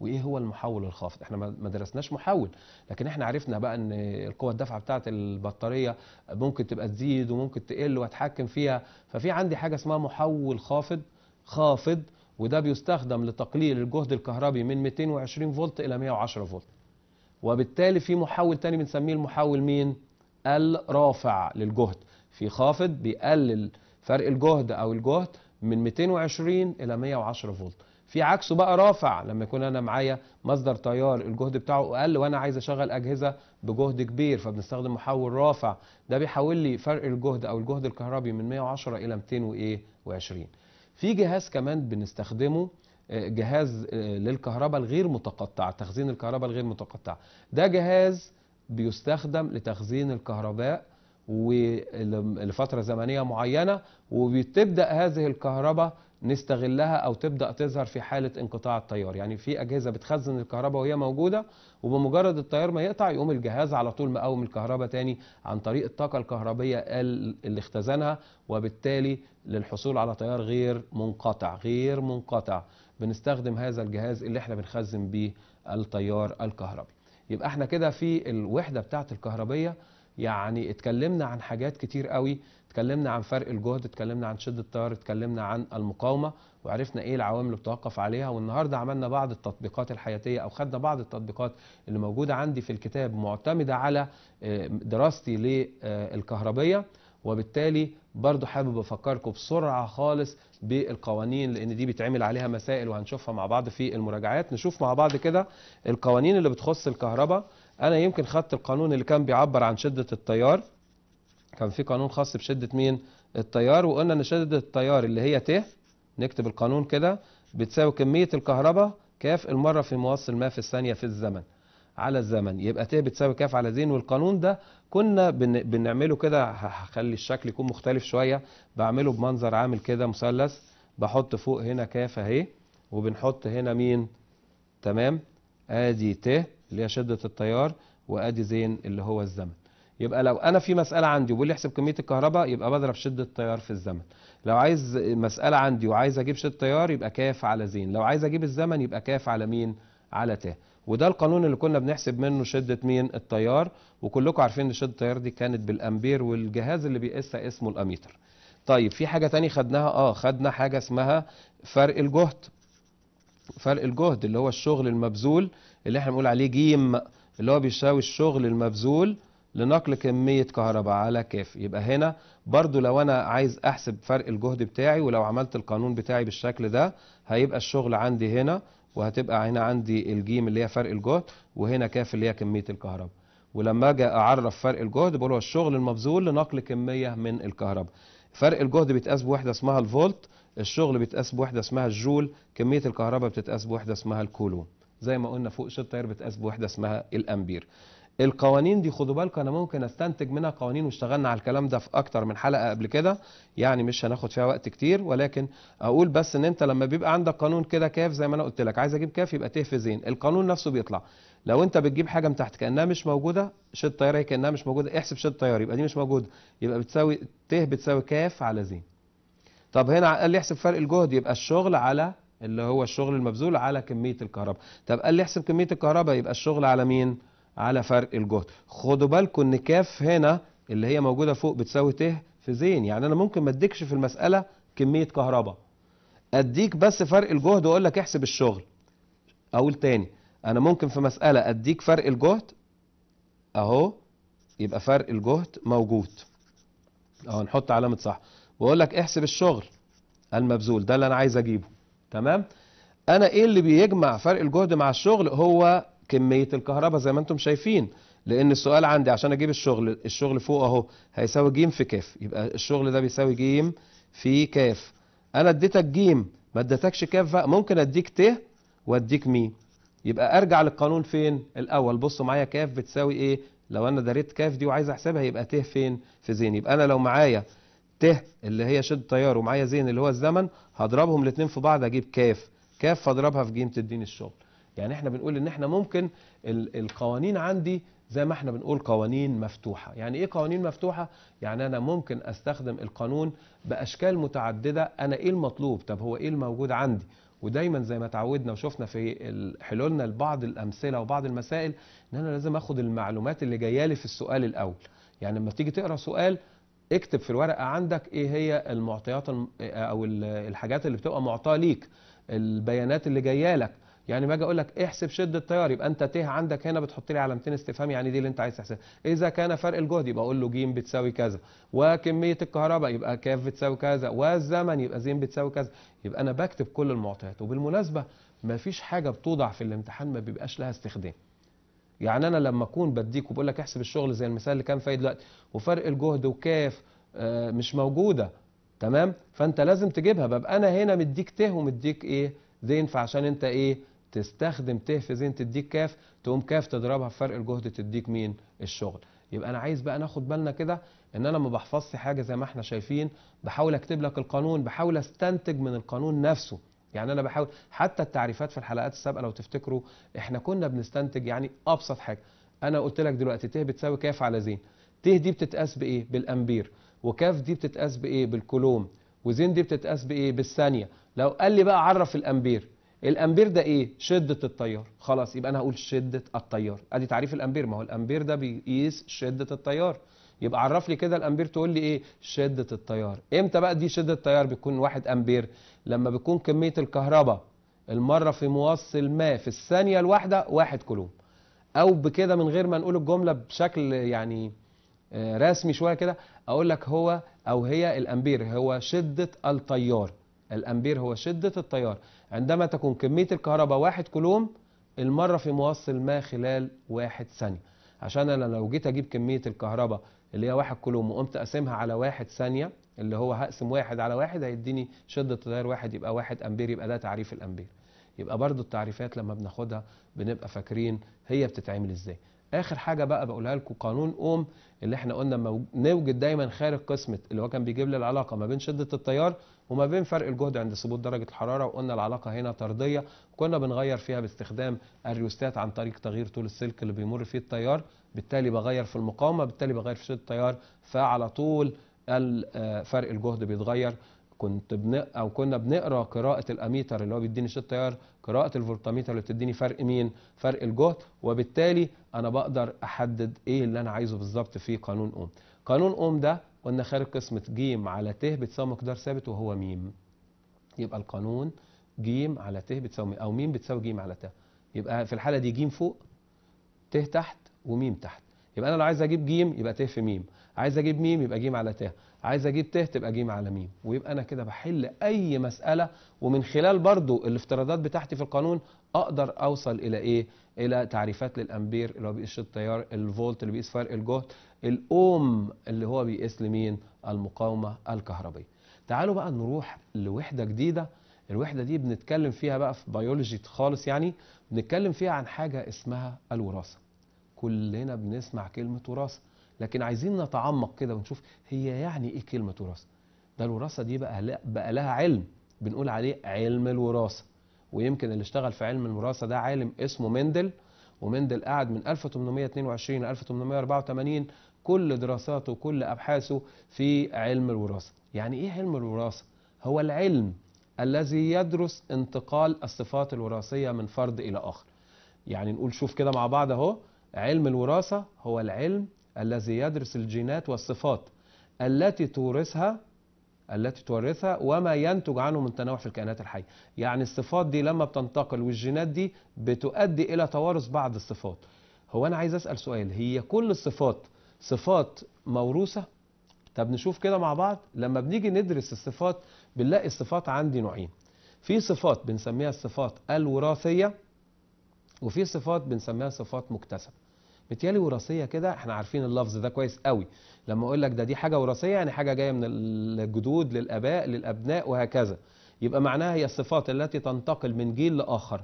وايه هو المحول الخافض احنا ما درسناش محول لكن احنا عرفنا بقى ان القوه الدافعه بتاعه البطاريه ممكن تبقى تزيد وممكن تقل واتحكم فيها ففي عندي حاجه اسمها محول خافض خافض وده بيستخدم لتقليل الجهد الكهربي من 220 فولت الى 110 فولت وبالتالي في محول تاني بنسميه المحول مين الرافع للجهد في خافض بيقلل فرق الجهد او الجهد من 220 الى 110 فولت في عكسه بقى رافع لما يكون انا معايا مصدر تيار الجهد بتاعه اقل وانا عايز اشغل اجهزه بجهد كبير فبنستخدم محول رافع ده بيحول لي فرق الجهد او الجهد الكهربي من 110 الى 220 في جهاز كمان بنستخدمه آه، جهاز آه، للكهرباء الغير متقطعه تخزين الكهرباء الغير متقطعه ده جهاز بيستخدم لتخزين الكهرباء ولفتره زمنيه معينه وبتبدا هذه الكهرباء نستغلها او تبدا تظهر في حاله انقطاع التيار يعني في اجهزه بتخزن الكهرباء وهي موجوده وبمجرد التيار ما يقطع يقوم الجهاز على طول مقوم الكهرباء تاني عن طريق الطاقه الكهربيه اللي اختزنها وبالتالي للحصول على تيار غير منقطع غير منقطع بنستخدم هذا الجهاز اللي احنا بنخزن بيه التيار الكهربي يبقى احنا كده في الوحده بتاعه الكهربيه يعني اتكلمنا عن حاجات كتير قوي اتكلمنا عن فرق الجهد اتكلمنا عن شده التيار اتكلمنا عن المقاومه وعرفنا ايه العوامل اللي بتوقف عليها والنهارده عملنا بعض التطبيقات الحياتيه او خدنا بعض التطبيقات اللي موجوده عندي في الكتاب معتمده على آه، دراستي للكهربيه وبالتالي برضو حابب افكركم بسرعه خالص بالقوانين لان دي بيتعمل عليها مسائل وهنشوفها مع بعض في المراجعات نشوف مع بعض كده القوانين اللي بتخص الكهرباء انا يمكن خدت القانون اللي كان بيعبر عن شده التيار كان في قانون خاص بشدة مين التيار وقلنا ان شدة التيار اللي هي ت نكتب القانون كده بتساوي كمية الكهرباء كاف المرة في مواصل ما في الثانية في الزمن على الزمن يبقى ت بتساوي كاف على زين والقانون ده كنا بن... بنعمله كده هخلي الشكل يكون مختلف شوية بعمله بمنظر عامل كده مثلث بحط فوق هنا كاف اهي وبنحط هنا مين تمام ادي ت اللي هي شدة التيار وادي زين اللي هو الزمن يبقى لو انا في مساله عندي وبيقول لي احسب كميه الكهرباء يبقى بضرب شده تيار في الزمن لو عايز مساله عندي وعايز اجيب شده تيار يبقى كاف على زين لو عايز اجيب الزمن يبقى كاف على مين على ت وده القانون اللي كنا بنحسب منه شده مين التيار وكلكم عارفين ان شده التيار دي كانت بالامبير والجهاز اللي بيقيسها اسمه الاميتر طيب في حاجه ثانيه خدناها اه خدنا حاجه اسمها فرق الجهد فرق الجهد اللي هو الشغل المبذول اللي احنا بنقول عليه جيم اللي هو بيساوي الشغل المبذول لنقل كمية كهرباء على كاف يبقى هنا برضو لو أنا عايز أحسب فرق الجهد بتاعي ولو عملت القانون بتاعي بالشكل ده هيبقى الشغل عندي هنا وهتبقى هنا عندي الجيم اللي هي فرق الجهد وهنا كاف اللي هي كمية الكهرباء ولما أجي أعرف فرق الجهد بقول هو الشغل المبذول لنقل كمية من الكهرباء فرق الجهد بيتقاس بوحدة اسمها الفولت الشغل بيتقاس بوحدة اسمها الجول كمية الكهرباء بتتقاس بوحدة اسمها الكولوم زي ما قلنا فوق شوت تاير بتقاس بوحدة اسمها الأمبير القوانين دي خدوا بالكم انا ممكن استنتج منها قوانين واشتغلنا على الكلام ده في اكتر من حلقه قبل كده يعني مش هناخد فيها وقت كتير ولكن اقول بس ان انت لما بيبقى عندك قانون كده كاف زي ما انا قلت لك عايز اجيب كاف يبقى ت في زين القانون نفسه بيطلع لو انت بتجيب حاجه من تحت كانها مش موجوده شد طياري كانها مش موجوده احسب شد طياري يبقى دي مش موجوده يبقى بتساوي ت بتساوي كاف على زين طب هنا قال لي احسب فرق الجهد يبقى الشغل على اللي هو الشغل المبذول على كميه الكهرباء طب قال لي احسب كميه الكهرباء يبقى الشغل على مين على فرق الجهد خدوا بالكم ان كاف هنا اللي هي موجوده فوق بتساوي ت في زين يعني انا ممكن ما اديكش في المساله كميه كهرباء اديك بس فرق الجهد واقول لك احسب الشغل اقول تاني انا ممكن في مساله اديك فرق الجهد اهو يبقى فرق الجهد موجود اهو نحط علامه صح واقول لك احسب الشغل المبذول ده اللي انا عايز اجيبه تمام انا ايه اللي بيجمع فرق الجهد مع الشغل هو كمية الكهرباء زي ما انتم شايفين لان السؤال عندي عشان اجيب الشغل الشغل فوق اهو هيساوي ج في ك يبقى الشغل ده بيساوي ج في ك انا اديتك ج ما اديتكش ك بقى ممكن اديك ت واديك م يبقى ارجع للقانون فين الاول بصوا معايا ك بتساوي ايه لو انا داريت ك دي وعايز احسبها يبقى ت فين في زين يبقى انا لو معايا ت اللي هي شد التيار ومعايا زين اللي هو الزمن هضربهم الاثنين في بعض اجيب ك ك فاضربها في ج تديني الشغل يعني احنا بنقول ان احنا ممكن القوانين عندي زي ما احنا بنقول قوانين مفتوحة يعني ايه قوانين مفتوحة؟ يعني انا ممكن استخدم القانون باشكال متعددة انا ايه المطلوب؟ طب هو ايه الموجود عندي؟ ودايما زي ما تعودنا وشفنا في حلولنا لبعض الامثله وبعض المسائل ان انا لازم اخد المعلومات اللي جايه لي في السؤال الاول يعني لما تيجي تقرا سؤال اكتب في الورقه عندك ايه هي المعطيات او الحاجات اللي بتبقى معطاه ليك البيانات اللي جايه لك يعني ما اجي اقول لك احسب شده التيار يبقى انت ت عندك هنا بتحط لي علامتين استفهام يعني دي اللي انت عايز تحسبها اذا كان فرق الجهد يبقى اقول له ج بتساوي كذا وكميه الكهرباء يبقى ك بتساوي كذا والزمن يبقى ز بتساوي كذا يبقى انا بكتب كل المعطيات وبالمناسبه ما فيش حاجه بتوضع في الامتحان ما بيبقاش لها استخدام يعني انا لما اكون بديك وبقول لك احسب الشغل زي المثال اللي كان فايد دلوقتي وفرق الجهد وكاف آه، مش موجوده تمام فانت لازم تجيبها ببقى انا هنا مديك ت ومديك ايه زين فعشان انت ايه تستخدم ت في زين تديك كاف تقوم كاف تضربها في فرق الجهد تديك مين الشغل يبقى انا عايز بقى ناخد بالنا كده ان انا ما بحفظش حاجه زي ما احنا شايفين بحاول اكتب لك القانون بحاول استنتج من القانون نفسه يعني انا بحاول حتى التعريفات في الحلقات السابقه لو تفتكروا احنا كنا بنستنتج يعني ابسط حاجه انا قلت لك دلوقتي ت بتساوي كاف على زين ت دي بتتقاس بايه بالامبير وكاف دي بتتقاس بايه بالكولوم وزين دي بتتقاس بايه بالثانيه لو قال لي بقى عرف الامبير الامبير ده ايه شده التيار خلاص يبقى انا هقول شده التيار ادي تعريف الامبير ما هو الامبير ده بيقيس شده التيار يبقى عرف لي كده الامبير تقول لي ايه شده التيار امتى بقى دي شده التيار بتكون واحد امبير لما بتكون كميه الكهرباء المره في موصل ما في الثانيه الواحده واحد كولوم او بكده من غير ما نقول الجمله بشكل يعني آه، رسمي شويه كده اقول لك هو او هي الامبير هو شده التيار الامبير هو شده التيار عندما تكون كمية الكهرباء واحد كولوم المرة في موصل ما خلال واحد ثانية عشان أنا لو جيت أجيب كمية الكهرباء اللي هي واحد كولوم وقمت أقسمها على واحد ثانية اللي هو هقسم واحد على واحد هيديني شدة تيار واحد يبقى واحد أمبير يبقى ده تعريف الأمبير يبقى برضو التعريفات لما بناخدها بنبقى فاكرين هي بتتعمل ازاي اخر حاجه بقى بقولها لكم قانون اوم اللي احنا قلنا مو... نوجد دايما خارج قسمه اللي هو كان بيجيب لي العلاقه ما بين شده التيار وما بين فرق الجهد عند ثبوت درجه الحراره وقلنا العلاقه هنا طرديه كنا بنغير فيها باستخدام الريوستات عن طريق تغيير طول السلك اللي بيمر فيه التيار بالتالي بغير في المقاومه بالتالي بغير في شده التيار فعلى طول آه، فرق الجهد بيتغير كنت بن... او كنا بنقرا قراءه الاميتر اللي هو بيديني شيط تيار قراءه الفولتاميتر اللي بتديني فرق مين فرق الجهد وبالتالي انا بقدر احدد ايه اللي انا عايزه بالظبط في قانون اوم قانون اوم ده قلنا خارج قسمه ج على ت بتساوي مقدار ثابت وهو م يبقى القانون ج على ت بتساوي او م بتساوي ج على ت يبقى في الحاله دي ج فوق ت تحت وميم تحت يبقى انا لو عايز اجيب ج يبقى ت في م عايز اجيب م يبقى ج على ت عايز اجيب ت تبقى جيم على ميم ويبقى انا كده بحل اي مساله ومن خلال برضو الافتراضات بتاعتي في القانون اقدر اوصل الى ايه الى تعريفات للامبير اللي هو بيقيس التيار الفولت اللي بيقيس فرق الجهد الاوم اللي هو بيقيس لمين المقاومه الكهربيه تعالوا بقى نروح لوحده جديده الوحده دي بنتكلم فيها بقى في بيولوجي خالص يعني بنتكلم فيها عن حاجه اسمها الوراثه كلنا بنسمع كلمه وراثه لكن عايزين نتعمق كده ونشوف هي يعني ايه كلمه وراثه ده الوراثه دي بقى بقى لها علم بنقول عليه علم الوراثه ويمكن اللي اشتغل في علم الوراثه ده عالم اسمه مندل ومندل قعد من 1822 ل 1884 كل دراساته وكل ابحاثه في علم الوراثه يعني ايه علم الوراثه هو العلم الذي يدرس انتقال الصفات الوراثيه من فرد الى اخر يعني نقول شوف كده مع بعض اهو علم الوراثه هو العلم الذي يدرس الجينات والصفات التي تورثها التي تورثها وما ينتج عنه من تنوع في الكائنات الحية يعني الصفات دي لما بتنتقل والجينات دي بتؤدي إلى توارث بعض الصفات هو أنا عايز أسأل سؤال هي كل الصفات صفات موروثة طب نشوف كده مع بعض لما بنيجي ندرس الصفات بنلاقي الصفات عندي نوعين في صفات بنسميها الصفات الوراثية وفي صفات بنسميها صفات مكتسبة متيالي وراثيه كده احنا عارفين اللفظ ده كويس قوي لما اقول لك ده دي حاجه وراثيه يعني حاجه جايه من الجدود للاباء للابناء وهكذا يبقى معناها هي الصفات التي تنتقل من جيل لاخر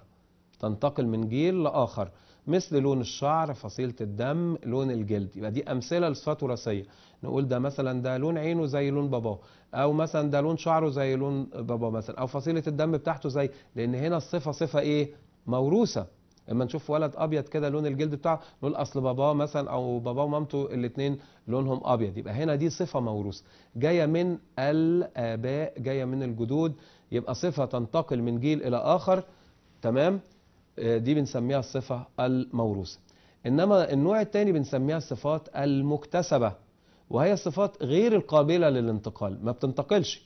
تنتقل من جيل لاخر مثل لون الشعر فصيله الدم لون الجلد يبقى دي امثله لصفات وراثيه نقول ده مثلا ده لون عينه زي لون باباه او مثلا ده لون شعره زي لون باباه مثلا او فصيله الدم بتاعته زي لان هنا الصفه صفه ايه موروثه اما نشوف ولد ابيض كده لون الجلد بتاعه نقول اصل باباه مثلا او باباه ومامته الاثنين لونهم ابيض يبقى هنا دي صفه موروثه جايه من الاباء جايه من الجدود يبقى صفه تنتقل من جيل الى اخر تمام آه، دي بنسميها الصفه الموروثه انما النوع الثاني بنسميها الصفات المكتسبه وهي صفات غير القابله للانتقال ما بتنتقلش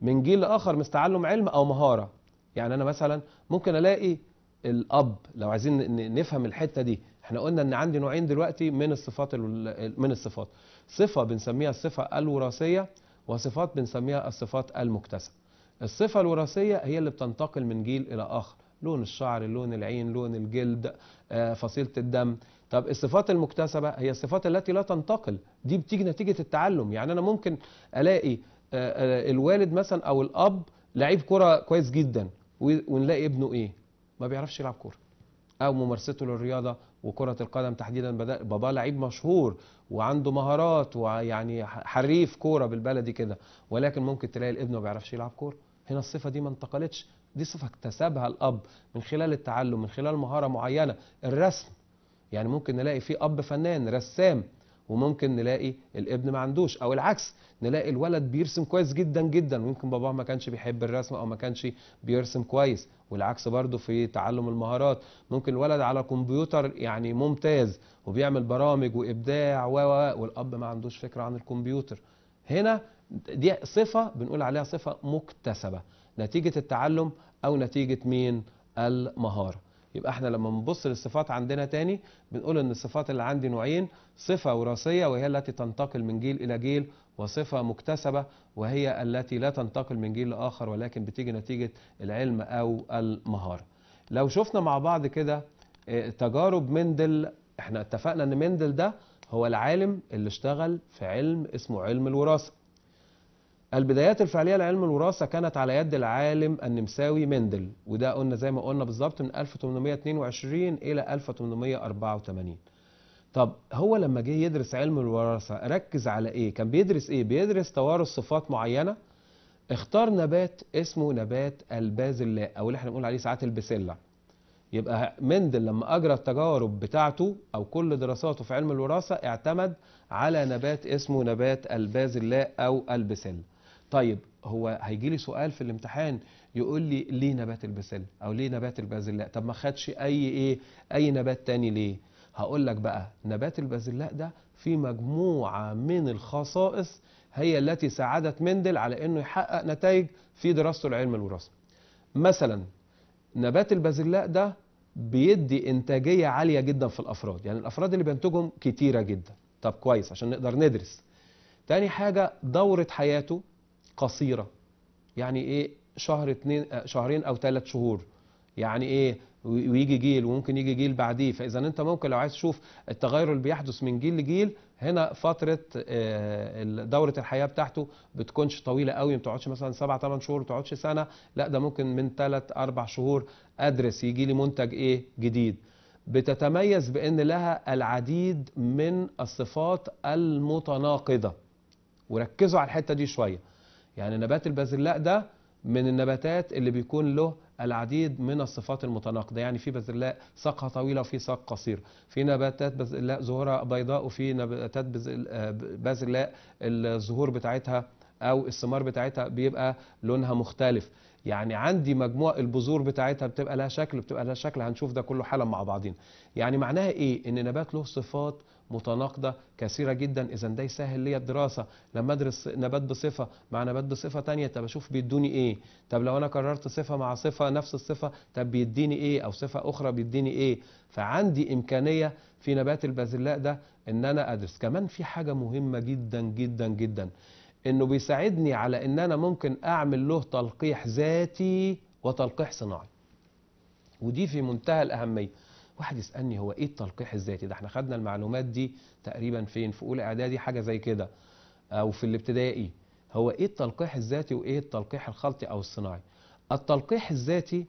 من جيل لاخر مستعلم علم او مهاره يعني انا مثلا ممكن الاقي الاب لو عايزين نفهم الحته دي احنا قلنا ان عندي نوعين دلوقتي من الصفات من الصفات صفه بنسميها الصفه الوراثيه وصفات بنسميها الصفات المكتسبه الصفه الوراثيه هي اللي بتنتقل من جيل الى اخر لون الشعر لون العين لون الجلد آه، فصيله الدم طب الصفات المكتسبه هي الصفات التي لا تنتقل دي بتيجي نتيجه التعلم يعني انا ممكن الاقي آه، آه، الوالد مثلا او الاب لعيب كره كويس جدا ونلاقي ابنه ايه ما بيعرفش يلعب كوره او ممارسته للرياضه وكره القدم تحديدا بدا بابا لعيب مشهور وعنده مهارات ويعني حريف كوره بالبلدي كده ولكن ممكن تلاقي الابن ما بيعرفش يلعب كوره هنا الصفه دي ما انتقلتش دي صفه اكتسبها الاب من خلال التعلم من خلال مهاره معينه الرسم يعني ممكن نلاقي في اب فنان رسام وممكن نلاقي الابن ما عندوش او العكس نلاقي الولد بيرسم كويس جدا جدا ويمكن باباه ما كانش بيحب الرسم او ما كانش بيرسم كويس والعكس برضه في تعلم المهارات ممكن الولد على كمبيوتر يعني ممتاز وبيعمل برامج وابداع و والاب ما عندوش فكره عن الكمبيوتر هنا دي صفه بنقول عليها صفه مكتسبه نتيجه التعلم او نتيجه مين المهاره يبقى احنا لما بنبص للصفات عندنا تاني بنقول ان الصفات اللي عندي نوعين صفة وراثية وهي التي تنتقل من جيل إلى جيل وصفة مكتسبة وهي التي لا تنتقل من جيل لآخر ولكن بتيجي نتيجة العلم أو المهارة لو شفنا مع بعض كده آه، تجارب مندل احنا اتفقنا ان مندل ده هو العالم اللي اشتغل في علم اسمه علم الوراثة البدايات الفعلية لعلم الوراثة كانت على يد العالم النمساوي مندل وده قلنا زي ما قلنا بالظبط من 1822 إلى 1884 طب هو لما جه يدرس علم الوراثة ركز على إيه؟ كان بيدرس إيه؟ بيدرس توارث صفات معينة اختار نبات اسمه نبات البازلاء أو اللي احنا بنقول عليه ساعات البسلة يبقى مندل لما أجرى التجارب بتاعته أو كل دراساته في علم الوراثة اعتمد على نبات اسمه نبات البازلاء أو البسلة طيب هو هيجي لي سؤال في الامتحان يقول لي ليه نبات البسلة او ليه نبات البازلاء طب ما خدش اي ايه اي نبات تاني ليه هقول لك بقى نبات البازلاء ده في مجموعة من الخصائص هي التي ساعدت مندل على انه يحقق نتائج في دراسته لعلم الوراثة مثلا نبات البازلاء ده بيدي انتاجية عالية جدا في الافراد يعني الافراد اللي بينتجهم كتيرة جدا طب كويس عشان نقدر ندرس تاني حاجة دورة حياته قصيرة يعني ايه شهر اتنين آه، شهرين او ثلاث شهور يعني ايه ويجي جيل وممكن يجي جيل بعديه فاذا انت ممكن لو عايز تشوف التغير اللي بيحدث من جيل لجيل هنا فتره آه، دوره الحياه بتاعته بتكونش طويله قوي ما بتقعدش مثلا سبع ثمان شهور ما بتقعدش سنه لا ده ممكن من ثلاث أربع شهور ادرس يجي لي منتج ايه جديد بتتميز بان لها العديد من الصفات المتناقضه وركزوا على الحته دي شويه يعني نبات البازلاء ده من النباتات اللي بيكون له العديد من الصفات المتناقضة يعني في بازلاء ساقها طويلة وفي ساق قصير في نباتات بازلاء زهورها بيضاء وفي نباتات بازلاء آه، الزهور بتاعتها أو الثمار بتاعتها بيبقى لونها مختلف يعني عندي مجموع البذور بتاعتها بتبقى لها شكل بتبقى لها شكل هنشوف ده كله حالا مع بعضين يعني معناها ايه ان نبات له صفات متناقضه كثيره جدا اذا ده يسهل ليا الدراسه لما ادرس نبات بصفه مع نبات بصفه ثانيه طب اشوف بيدوني ايه طب لو انا كررت صفه مع صفه نفس الصفه طب بيديني ايه او صفه اخرى بيديني ايه فعندي امكانيه في نبات البازلاء ده ان انا ادرس كمان في حاجه مهمه جدا جدا جدا انه بيساعدني على ان انا ممكن اعمل له تلقيح ذاتي وتلقيح صناعي ودي في منتهى الاهميه واحد يسالني هو ايه التلقيح الذاتي ده احنا خدنا المعلومات دي تقريبا فين في اولى اعدادي حاجه زي كده او في الابتدائي هو ايه التلقيح الذاتي وايه التلقيح الخلطي او الصناعي التلقيح الذاتي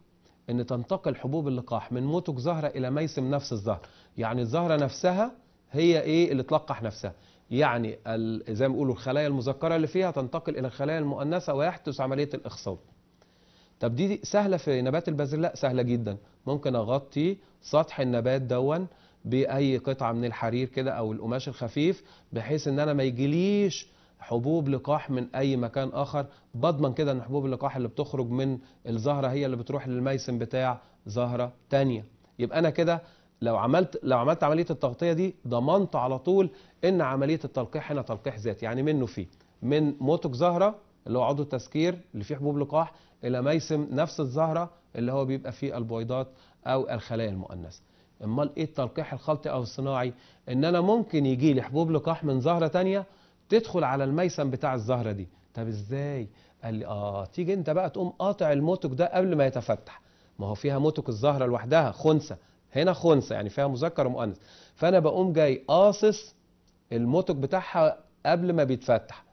ان تنتقل حبوب اللقاح من موتك زهره الى ميسم نفس الزهر يعني الزهره نفسها هي ايه اللي تلقح نفسها يعني زي ما بيقولوا الخلايا المذكره اللي فيها تنتقل الى الخلايا المؤنثه ويحدث عمليه الاخصاب طب دي سهله في نبات البازلاء سهله جدا ممكن اغطي سطح النبات دون باي قطعه من الحرير كده او القماش الخفيف بحيث ان انا ما يجيليش حبوب لقاح من اي مكان اخر بضمن كده ان حبوب اللقاح اللي بتخرج من الزهره هي اللي بتروح للميسم بتاع زهره تانية يبقى انا كده لو عملت لو عملت عمليه التغطيه دي ضمنت على طول ان عمليه التلقيح هنا تلقيح ذاتي يعني منه فيه من موتك زهره اللي هو عضو التسكير اللي فيه حبوب لقاح الى ميسم نفس الزهره اللي هو بيبقى فيه البويضات او الخلايا المؤنثه امال ايه التلقيح الخلطي او الصناعي ان انا ممكن يجي لي حبوب لقاح من زهره تانية تدخل على الميسم بتاع الزهره دي طب ازاي قال لي اه تيجي انت بقى تقوم قاطع الموتك ده قبل ما يتفتح ما هو فيها موتك الزهره لوحدها خنثى هنا خنثى يعني فيها مذكر ومؤنث فانا بقوم جاي قاصص الموتك بتاعها قبل ما بيتفتح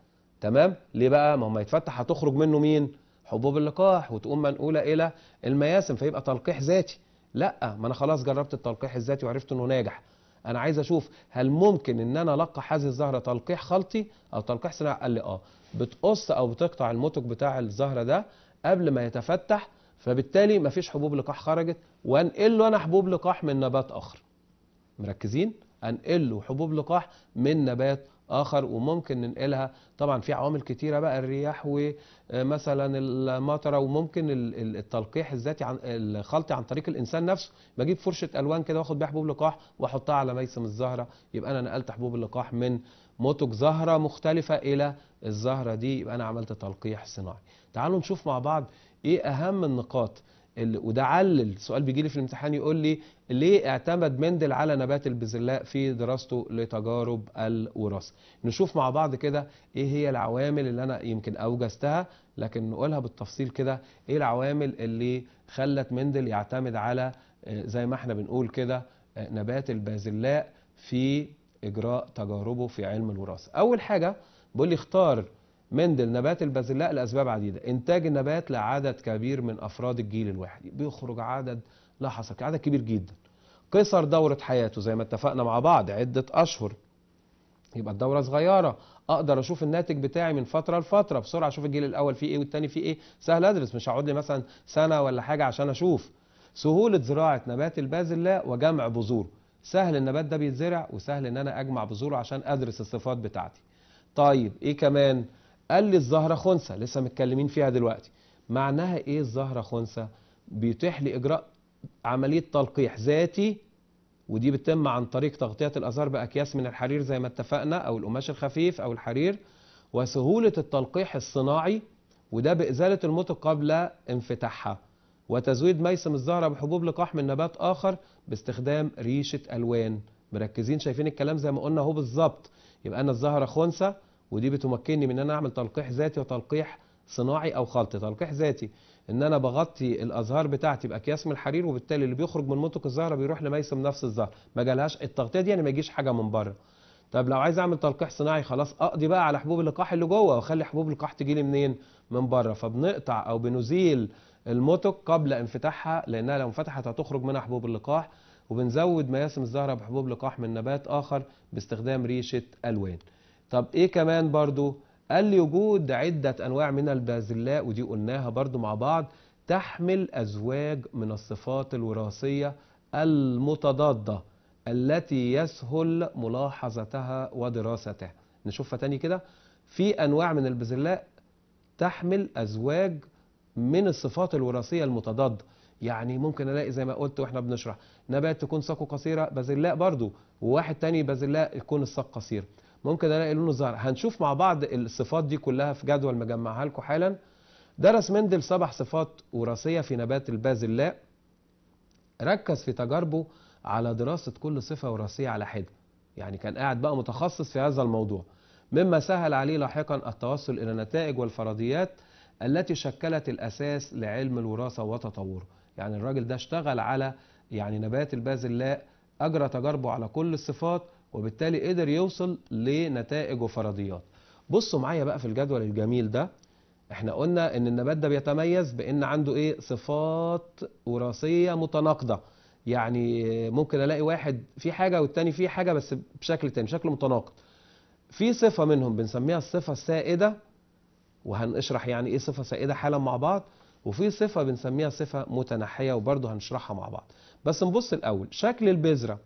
تمام ليه بقى ما هو ما يتفتح هتخرج منه مين حبوب اللقاح وتقوم منقولة إلى المياسم فيبقى تلقيح ذاتي لا ما أنا خلاص جربت التلقيح الذاتي وعرفت أنه ناجح أنا عايز أشوف هل ممكن أن أنا ألقح هذه الزهرة تلقيح خلطي أو تلقيح صناعي قال لي آه بتقص أو بتقطع المتج بتاع الزهرة ده قبل ما يتفتح فبالتالي مفيش حبوب لقاح خرجت وانقل له أنا حبوب لقاح من نبات آخر مركزين؟ انقل له حبوب لقاح من نبات اخر وممكن ننقلها طبعا في عوامل كتيره بقى الرياح ومثلا آه، المطره وممكن التلقيح الذاتي عن الخلطي عن طريق الانسان نفسه بجيب فرشه الوان كده واخد بيها حبوب لقاح واحطها على ميسم الزهره يبقى انا نقلت حبوب اللقاح من متج زهره مختلفه الى الزهره دي يبقى انا عملت تلقيح صناعي تعالوا نشوف مع بعض ايه اهم النقاط وده علل سؤال بيجي لي في الامتحان يقول لي ليه اعتمد مندل على نبات البذلاء في دراسته لتجارب الوراثه نشوف مع بعض كده ايه هي العوامل اللي انا يمكن اوجزتها لكن نقولها بالتفصيل كده ايه العوامل اللي خلت مندل يعتمد على آه، زي ما احنا بنقول كده آه، نبات البازلاء في اجراء تجاربه في علم الوراثه اول حاجه بيقول لي اختار مندل نبات البازلاء لأسباب عديدة إنتاج النبات لعدد كبير من أفراد الجيل الواحد بيخرج عدد لا حصر عدد كبير جدا قصر دورة حياته زي ما اتفقنا مع بعض عدة أشهر يبقى الدورة صغيرة أقدر أشوف الناتج بتاعي من فترة لفترة بسرعة أشوف الجيل الأول فيه إيه والتاني فيه إيه سهل أدرس مش هقعد لي مثلا سنة ولا حاجة عشان أشوف سهولة زراعة نبات البازلاء وجمع بذوره سهل النبات ده بيتزرع وسهل إن أنا أجمع بذوره عشان أدرس الصفات بتاعتي طيب إيه كمان؟ قال لي الزهره خنثى لسه متكلمين فيها دلوقتي معناها ايه الزهره خنثى بيتيح لي اجراء عمليه تلقيح ذاتي ودي بتتم عن طريق تغطيه الازهار باكياس من الحرير زي ما اتفقنا او القماش الخفيف او الحرير وسهوله التلقيح الصناعي وده بازاله الموت قبل انفتاحها وتزويد ميسم الزهره بحبوب لقاح من نبات اخر باستخدام ريشه الوان مركزين شايفين الكلام زي ما قلنا اهو بالظبط يبقى انا الزهره خنثى ودي بتمكنني من ان انا اعمل تلقيح ذاتي وتلقيح صناعي او خلطي تلقيح ذاتي ان انا بغطي الازهار بتاعتي باكياس من الحرير وبالتالي اللي بيخرج من منطق الزهره بيروح لميسم نفس الزهر ما جالهاش التغطيه دي يعني ما يجيش حاجه من بره طب لو عايز اعمل تلقيح صناعي خلاص اقضي بقى على حبوب اللقاح اللي جوه واخلي حبوب اللقاح تجي لي منين من بره فبنقطع او بنزيل المتق قبل انفتاحها لانها لو انفتحت هتخرج منها حبوب اللقاح وبنزود مياسم الزهره بحبوب لقاح من نبات اخر باستخدام ريشه الوان طب ايه كمان برضو قال لي وجود عدة انواع من البازلاء ودي قلناها برضو مع بعض تحمل ازواج من الصفات الوراثية المتضادة التي يسهل ملاحظتها ودراستها نشوفها تاني كده في انواع من البازلاء تحمل ازواج من الصفات الوراثية المتضادة يعني ممكن الاقي زي ما قلت واحنا بنشرح نبات تكون ساقه قصيرة بازلاء برضو وواحد تاني بازلاء يكون الساق قصير ممكن الاقي لونه زرق هنشوف مع بعض الصفات دي كلها في جدول مجمعها لكم حالا درس مندل سبع صفات وراثيه في نبات البازلاء ركز في تجاربه على دراسه كل صفه وراثيه على حده يعني كان قاعد بقى متخصص في هذا الموضوع مما سهل عليه لاحقا التوصل الى النتائج والفرضيات التي شكلت الاساس لعلم الوراثه وتطوره يعني الراجل ده اشتغل على يعني نبات البازلاء اجرى تجاربه على كل الصفات وبالتالي قدر يوصل لنتائج وفرضيات بصوا معايا بقى في الجدول الجميل ده احنا قلنا ان النبات ده بيتميز بان عنده ايه صفات وراثيه متناقضه يعني ممكن الاقي واحد فيه حاجه والتاني فيه حاجه بس بشكل تاني بشكل متناقض في صفه منهم بنسميها الصفه السائده وهنشرح يعني ايه صفه سائده حالا مع بعض وفي صفه بنسميها صفه متنحيه وبرضه هنشرحها مع بعض بس نبص الاول شكل البذره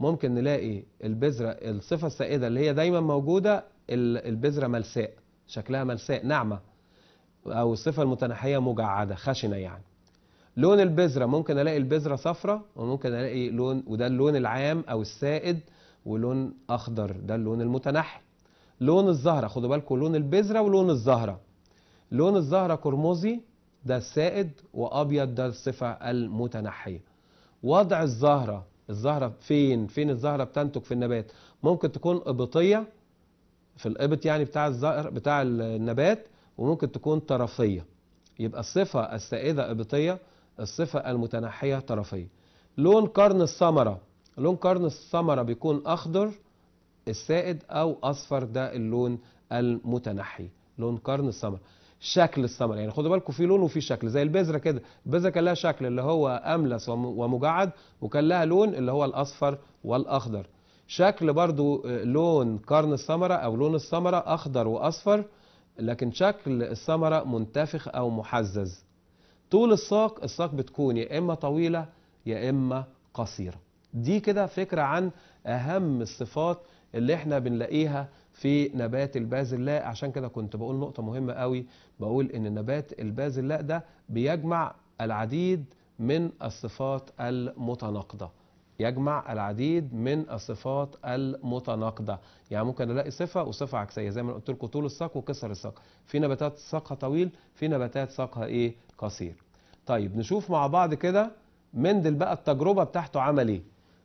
ممكن نلاقي البذرة الصفة السائدة اللي هي دايما موجودة البذرة ملساء شكلها ملساء ناعمة أو الصفة المتناحية مجعدة خشنة يعني لون البذرة ممكن ألاقي البذرة صفرة وممكن ألاقي لون وده اللون العام أو السائد ولون أخضر ده اللون المتنحي لون الزهرة خدوا بالكم لون البذرة ولون الزهرة لون الزهرة قرمزي ده السائد وأبيض ده الصفة المتنحية وضع الزهرة الزهرة فين فين الزهرة بتنتج في النبات ممكن تكون إبطية في الإبط يعني بتاع الزهر بتاع النبات وممكن تكون طرفية يبقى الصفة السائدة إبطية الصفة المتنحية طرفية لون قرن الثمرة لون قرن الثمرة بيكون أخضر السائد أو أصفر ده اللون المتنحي لون قرن الثمرة شكل الثمره يعني خدوا بالكم في لون وفي شكل زي البذره كده البذره كان لها شكل اللي هو املس ومجعد وكان لها لون اللي هو الاصفر والاخضر شكل برضو آه، لون قرن الثمره او لون الثمره اخضر واصفر لكن شكل الثمره منتفخ او محزز طول الساق الساق بتكون يا اما طويله يا اما قصيره دي كده فكره عن اهم الصفات اللي احنا بنلاقيها في نبات البازلاء عشان كده كنت بقول نقطة مهمة قوي بقول ان نبات البازلاء ده بيجمع العديد من الصفات المتناقضة يجمع العديد من الصفات المتناقضة يعني ممكن الاقي صفة وصفة عكسية زي ما قلت لكم طول الساق وقصر الساق في نباتات ساقها طويل في نباتات ساقها ايه قصير طيب نشوف مع بعض كده مندل بقى التجربة بتاعته عمل ايه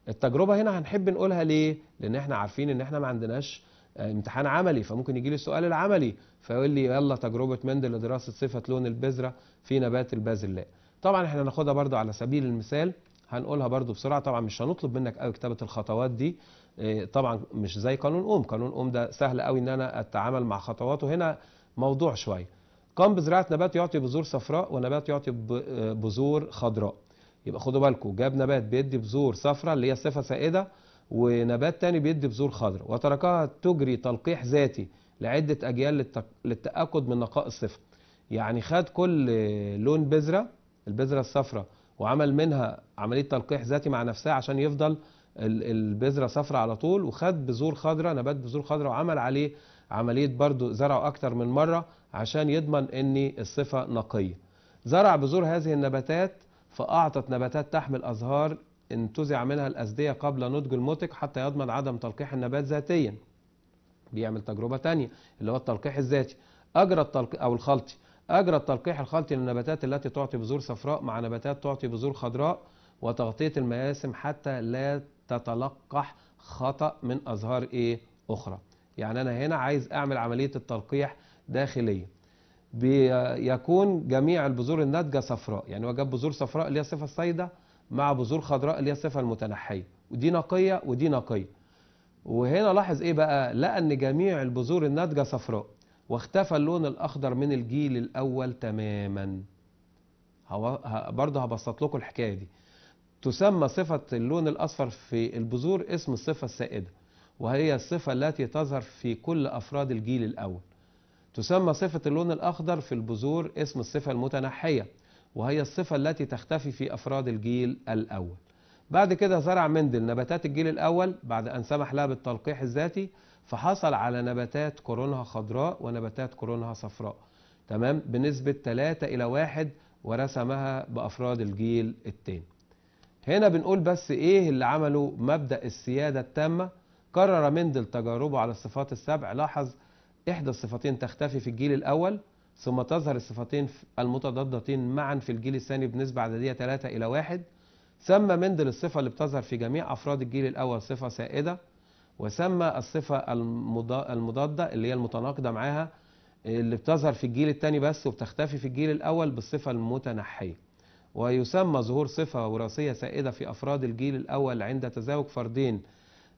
التجربة هنا هنحب نقولها ليه لان احنا عارفين ان احنا ما عندناش آه، امتحان عملي فممكن يجي لي السؤال العملي فيقول لي يلا تجربه مندل لدراسه صفه لون البذره في نبات البازلاء طبعا احنا هناخدها برضو على سبيل المثال هنقولها برضو بسرعه طبعا مش هنطلب منك قوي كتابه الخطوات دي آه، طبعا مش زي قانون اوم قانون اوم ده سهل قوي ان انا اتعامل مع خطواته هنا موضوع شويه قام بزراعه نبات يعطي بذور صفراء ونبات يعطي آه، بذور خضراء يبقى خدوا بالكم جاب نبات بيدي بذور صفراء اللي هي صفه سائده ونبات تاني بيدي بذور خضراء وتركها تجري تلقيح ذاتي لعدة أجيال للتأكد من نقاء الصفر يعني خد كل لون بذرة البذرة الصفراء وعمل منها عملية تلقيح ذاتي مع نفسها عشان يفضل البذرة صفراء على طول وخد بذور خضراء نبات بذور خضراء وعمل عليه عملية برضو زرعه أكتر من مرة عشان يضمن أن الصفة نقية زرع بذور هذه النباتات فأعطت نباتات تحمل أزهار انتزع منها الأزدية قبل نضج المتق حتى يضمن عدم تلقيح النبات ذاتيا بيعمل تجربة تانية اللي هو التلقيح الذاتي أجرى التلقيح أو الخلطي أجرى التلقيح الخلطي للنباتات التي تعطي بذور صفراء مع نباتات تعطي بذور خضراء وتغطية المياسم حتى لا تتلقح خطأ من أزهار إيه أخرى يعني أنا هنا عايز أعمل عملية التلقيح داخلية بيكون جميع البذور الناتجة صفراء يعني هو جاب بذور صفراء اللي هي صفة السائدة مع بذور خضراء اللي هي الصفه المتنحيه ودي نقيه ودي نقيه وهنا لاحظ ايه بقى لقى ان جميع البذور الناتجه صفراء واختفى اللون الاخضر من الجيل الاول تماما برضه هبسط لكم الحكايه دي تسمى صفه اللون الاصفر في البذور اسم الصفه السائده وهي الصفه التي تظهر في كل افراد الجيل الاول تسمى صفه اللون الاخضر في البذور اسم الصفه المتنحيه وهي الصفة التي تختفي في أفراد الجيل الأول بعد كده زرع مندل نباتات الجيل الأول بعد أن سمح لها بالتلقيح الذاتي فحصل على نباتات قرونها خضراء ونباتات قرونها صفراء تمام بنسبة 3 إلى 1 ورسمها بأفراد الجيل الثاني هنا بنقول بس إيه اللي عمله مبدأ السيادة التامة كرر مندل تجاربه على الصفات السبع لاحظ إحدى الصفتين تختفي في الجيل الأول ثم تظهر الصفتين المتضادتين معا في الجيل الثاني بنسبة عددية 3 إلى 1 سمى مندل الصفة اللي بتظهر في جميع أفراد الجيل الأول صفة سائدة وسمى الصفة المضادة اللي هي المتناقضة معاها اللي بتظهر في الجيل الثاني بس وبتختفي في الجيل الأول بالصفة المتنحية ويسمى ظهور صفة وراثية سائدة في أفراد الجيل الأول عند تزاوج فردين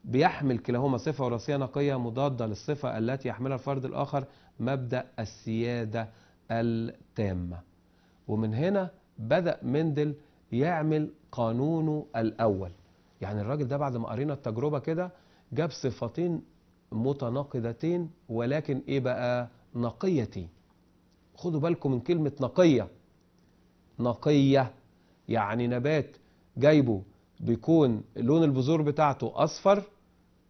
بيحمل كلاهما صفة وراثية نقية مضادة للصفة التي يحملها الفرد الآخر مبدأ السيادة التامة ومن هنا بدأ مندل يعمل قانونه الأول يعني الراجل ده بعد ما قرينا التجربة كده جاب صفتين متناقضتين ولكن ايه بقى نقيتين خدوا بالكم من كلمة نقية نقية يعني نبات جايبه بيكون لون البذور بتاعته اصفر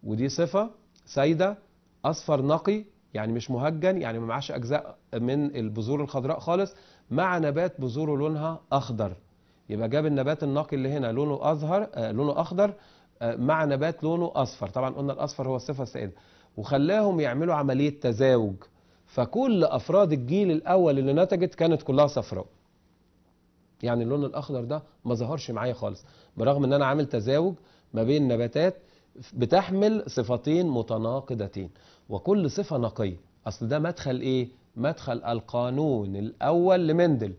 ودي صفه سايده اصفر نقي يعني مش مهجن يعني ما معاش اجزاء من البذور الخضراء خالص مع نبات بذوره لونها اخضر يبقى جاب النبات النقي اللي هنا لونه ازهر آه لونه اخضر آه مع نبات لونه اصفر طبعا قلنا الاصفر هو الصفه السائده وخلاهم يعملوا عمليه تزاوج فكل افراد الجيل الاول اللي نتجت كانت كلها صفراء يعني اللون الاخضر ده ما ظهرش معايا خالص برغم ان انا عامل تزاوج ما بين نباتات بتحمل صفتين متناقضتين وكل صفه نقيه اصل ده مدخل ايه مدخل القانون الاول لمندل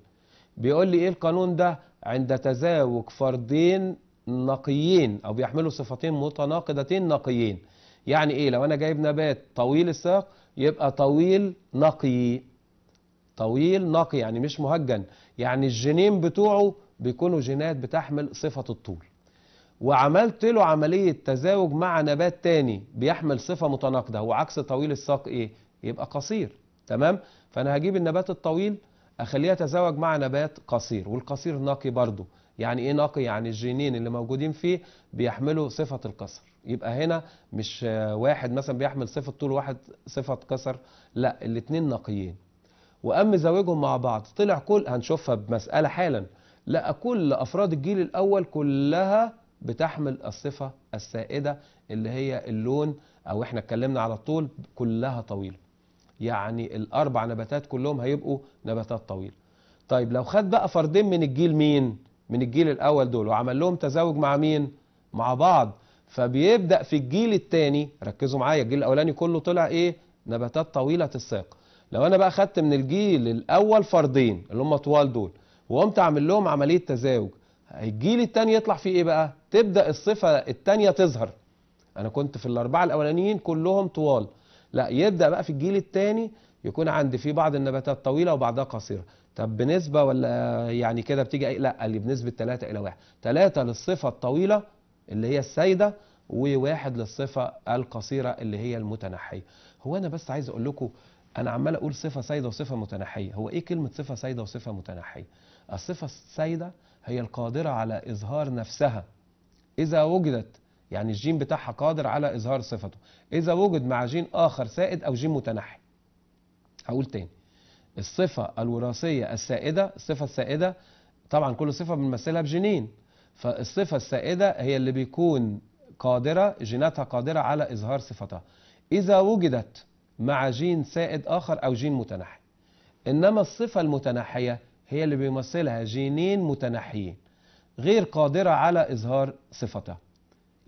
بيقول لي ايه القانون ده عند تزاوج فردين نقيين او بيحملوا صفتين متناقضتين نقيين يعني ايه لو انا جايب نبات طويل الساق يبقى طويل نقي طويل نقي يعني مش مهجن يعني الجينين بتوعه بيكونوا جينات بتحمل صفة الطول وعملت له عملية تزاوج مع نبات تاني بيحمل صفة متناقضة وعكس طويل الساق ايه يبقى قصير تمام فانا هجيب النبات الطويل اخليه يتزاوج مع نبات قصير والقصير نقي برضه يعني ايه نقي يعني الجينين اللي موجودين فيه بيحملوا صفة الكسر يبقى هنا مش واحد مثلا بيحمل صفة طول واحد صفة كسر لا الاتنين نقيين وقام زواجهم مع بعض طلع كل هنشوفها بمسألة حالا لقى كل أفراد الجيل الأول كلها بتحمل الصفة السائدة اللي هي اللون أو احنا اتكلمنا على الطول كلها طويلة يعني الأربع نباتات كلهم هيبقوا نباتات طويلة طيب لو خد بقى فردين من الجيل مين من الجيل الأول دول وعمل لهم تزاوج مع مين مع بعض فبيبدأ في الجيل الثاني ركزوا معايا الجيل الأولاني كله طلع إيه نباتات طويلة الساق لو انا بقى خدت من الجيل الاول فردين اللي هم طوال دول وقمت اعمل لهم عمليه تزاوج الجيل الثاني يطلع فيه ايه بقى تبدا الصفه الثانيه تظهر انا كنت في الاربعه الاولانيين كلهم طوال لا يبدا بقى في الجيل الثاني يكون عندي في بعض النباتات طويله وبعضها قصيره طب بنسبه ولا يعني كده بتيجي لا اللي بنسبه 3 الى 1 3 للصفه الطويله اللي هي السيده وواحد للصفه القصيره اللي هي المتنحيه هو انا بس عايز اقول لكم انا عمال اقول صفه سيده وصفه متناحيه هو ايه كلمه صفه سيده وصفه متناحيه الصفه السيده هي القادره على اظهار نفسها اذا وجدت يعني الجين بتاعها قادر على اظهار صفته اذا وجد مع جين اخر سائد او جين متنحي هقول تاني الصفه الوراثيه السائده الصفه السائده طبعا كل صفه بنمثلها بجينين فالصفه السائده هي اللي بيكون قادره جيناتها قادره على اظهار صفتها اذا وجدت مع جين سائد آخر أو جين متنحي إنما الصفة المتنحية هي اللي بيمثلها جينين متنحيين غير قادرة على إظهار صفتها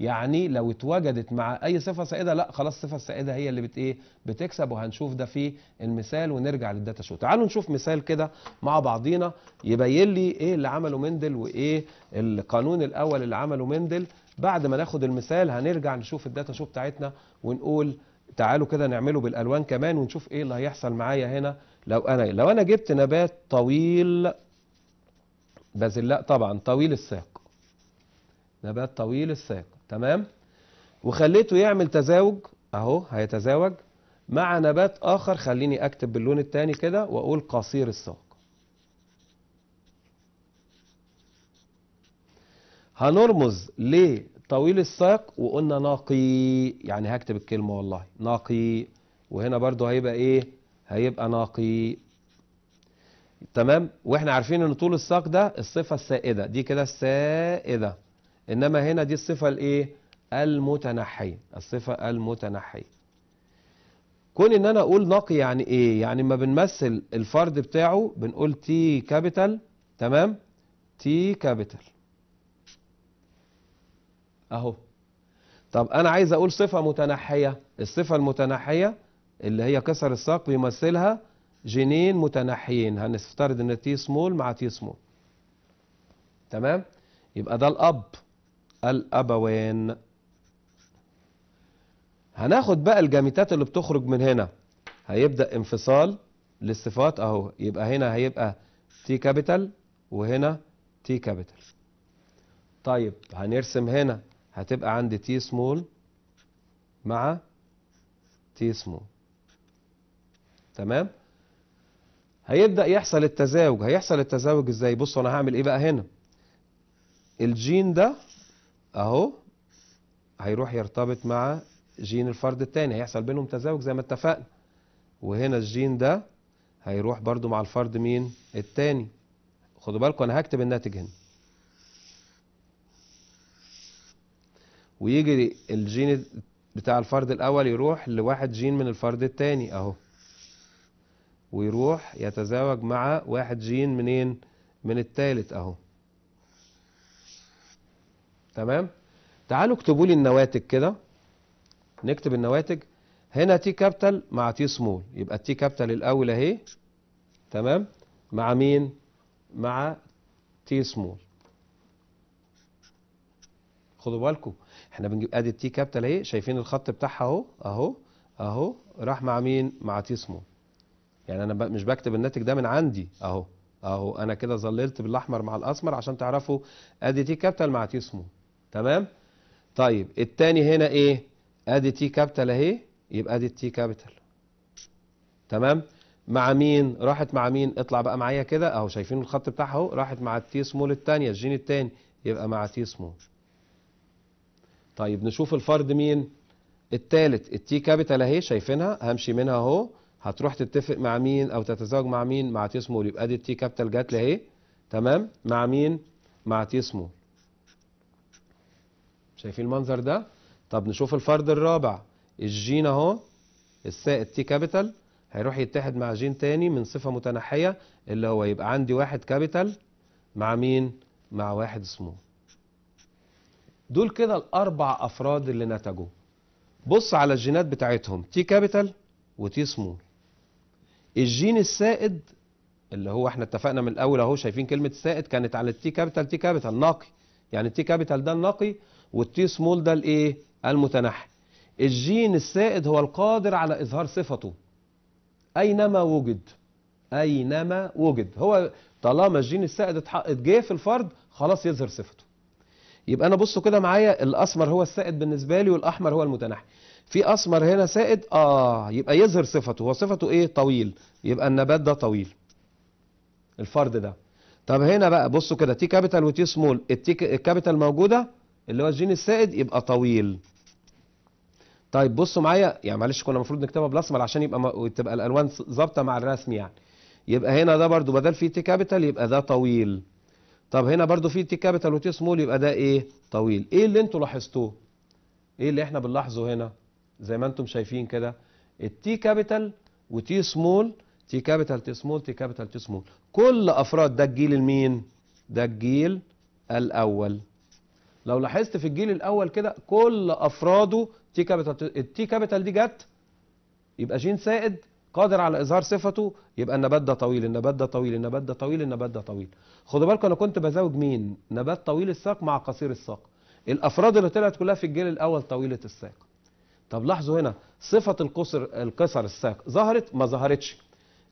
يعني لو اتوجدت مع اي صفه سائده لا خلاص الصفه السائده هي اللي بت ايه بتكسب وهنشوف ده في المثال ونرجع للداتا شو تعالوا نشوف مثال كده مع بعضينا يبين لي ايه اللي عمله مندل وايه القانون الاول اللي عمله مندل بعد ما ناخد المثال هنرجع نشوف الداتا شو بتاعتنا ونقول تعالوا كده نعمله بالالوان كمان ونشوف ايه اللي هيحصل معايا هنا لو انا لو انا جبت نبات طويل بازلاء طبعا طويل الساق نبات طويل الساق تمام وخليته يعمل تزاوج اهو هيتزاوج مع نبات اخر خليني اكتب باللون الثاني كده واقول قصير الساق هنرمز ليه طويل الساق وقلنا ناقي يعني هكتب الكلمة والله ناقي وهنا برضو هيبقى ايه هيبقى ناقي تمام واحنا عارفين ان طول الساق ده الصفة السائدة دي كده السائدة انما هنا دي الصفة الايه المتنحية الصفة المتنحية كون ان انا اقول نقي يعني ايه يعني ما بنمثل الفرد بتاعه بنقول تي كابيتال تمام تي كابيتال اهو طب انا عايز اقول صفه متنحيه الصفه المتنحيه اللي هي كسر الساق بيمثلها جينين متنحيين هنفترض ان تي سمول مع تي سمول تمام يبقى ده الاب الابوان هناخد بقى الجاميتات اللي بتخرج من هنا هيبدا انفصال للصفات اهو يبقى هنا هيبقى تي كابيتال وهنا تي كابيتال طيب هنرسم هنا هتبقى عندي تي سمول مع تي سمول تمام هيبدأ يحصل التزاوج هيحصل التزاوج ازاي بصوا انا هعمل ايه بقى هنا الجين ده اهو هيروح يرتبط مع جين الفرد الثاني هيحصل بينهم تزاوج زي ما اتفقنا وهنا الجين ده هيروح برضو مع الفرد مين الثاني خدوا بالكم انا هكتب الناتج هنا ويجري الجين بتاع الفرد الأول يروح لواحد جين من الفرد الثاني أهو ويروح يتزاوج مع واحد جين منين من الثالث أهو تمام تعالوا اكتبوا لي النواتج كده نكتب النواتج هنا تي كابيتال مع تي سمول يبقى تي كابيتال الاول اهي تمام مع مين مع تي سمول خدوا بالكم احنا بنجيب ادي التي كابيتال اهي شايفين الخط بتاعها اهو اهو اهو راح مع مين مع تي سمول يعني انا مش بكتب الناتج ده من عندي اهو اهو انا كده ظللت بالاحمر مع الاسمر عشان تعرفوا ادي تي كابيتال مع تي سمول تمام طيب التاني هنا ايه ادي تي كابيتال اهي يبقى ادي تي كابيتال تمام مع مين راحت مع مين اطلع بقى معايا كده اهو شايفين الخط بتاعها اهو راحت مع التي سمول الثانيه الجين الثاني يبقى مع تي سمول طيب نشوف الفرد مين التالت التي كابيتال اهي شايفينها همشي منها اهو هتروح تتفق مع مين او تتزوج مع مين مع تي سمول يبقى دي التي كابيتال جات لي اهي تمام مع مين مع تي سمول شايفين المنظر ده طب نشوف الفرد الرابع الجين اهو السائد تي كابيتال هيروح يتحد مع جين تاني من صفة متنحية اللي هو يبقى عندي واحد كابيتال مع مين مع واحد سمول دول كده الاربع افراد اللي نتجوا بص على الجينات بتاعتهم تي كابيتال وتي سمول الجين السائد اللي هو احنا اتفقنا من الاول اهو شايفين كلمه سائد كانت على التي كابيتال تي كابيتال نقي يعني التي كابيتال ده النقي والتي سمول ده الايه المتنحي الجين السائد هو القادر على اظهار صفته اينما وجد اينما وجد هو طالما الجين السائد اتحقق جه في الفرد خلاص يظهر صفته يبقى انا بصوا كده معايا الاسمر هو السائد بالنسبه لي والاحمر هو المتنحي في اسمر هنا سائد اه يبقى يظهر صفته هو صفته ايه طويل يبقى النبات ده طويل الفرد ده طب هنا بقى بصوا كده تي كابيتال وتي سمول الكابيتال موجوده اللي هو الجين السائد يبقى طويل طيب بصوا معايا يعني معلش كنا المفروض نكتبها بالاسمر عشان يبقى م... تبقى الالوان ظابطه مع الرسم يعني يبقى هنا ده برده بدل فيه تي كابيتال يبقى ده طويل طب هنا برضو في تي كابيتال وتي سمول يبقى ده ايه طويل ايه اللي انتوا لاحظتوه ايه اللي احنا بنلاحظه هنا زي ما انتم شايفين كده التي كابيتال وتي سمول تي كابيتال تي سمول تي كابيتال تي سمول كل افراد ده الجيل المين ده الجيل الاول لو لاحظت في الجيل الاول كده كل افراده تي كابيتال التي كابيتال دي جت يبقى جين سائد قادر على إظهار صفته يبقى النبات ده طويل النبات ده طويل النبات ده طويل النبات ده طويل خدوا بالكم أنا كنت بزوج مين نبات طويل الساق مع قصير الساق الأفراد اللي طلعت كلها في الجيل الأول طويلة الساق طب لاحظوا هنا صفة القصر القصر الساق ظهرت ما ظهرتش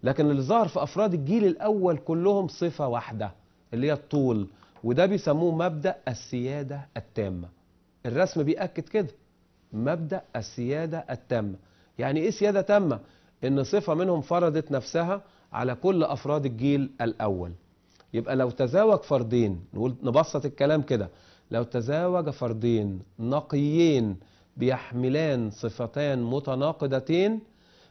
لكن اللي ظهر في أفراد الجيل الأول كلهم صفة واحدة اللي هي الطول وده بيسموه مبدأ السيادة التامة الرسم بيأكد كده مبدأ السيادة التامة يعني إيه سيادة تامة إن صفة منهم فرضت نفسها على كل أفراد الجيل الأول يبقى لو تزاوج فردين نقول نبسط الكلام كده لو تزاوج فردين نقيين بيحملان صفتان متناقضتين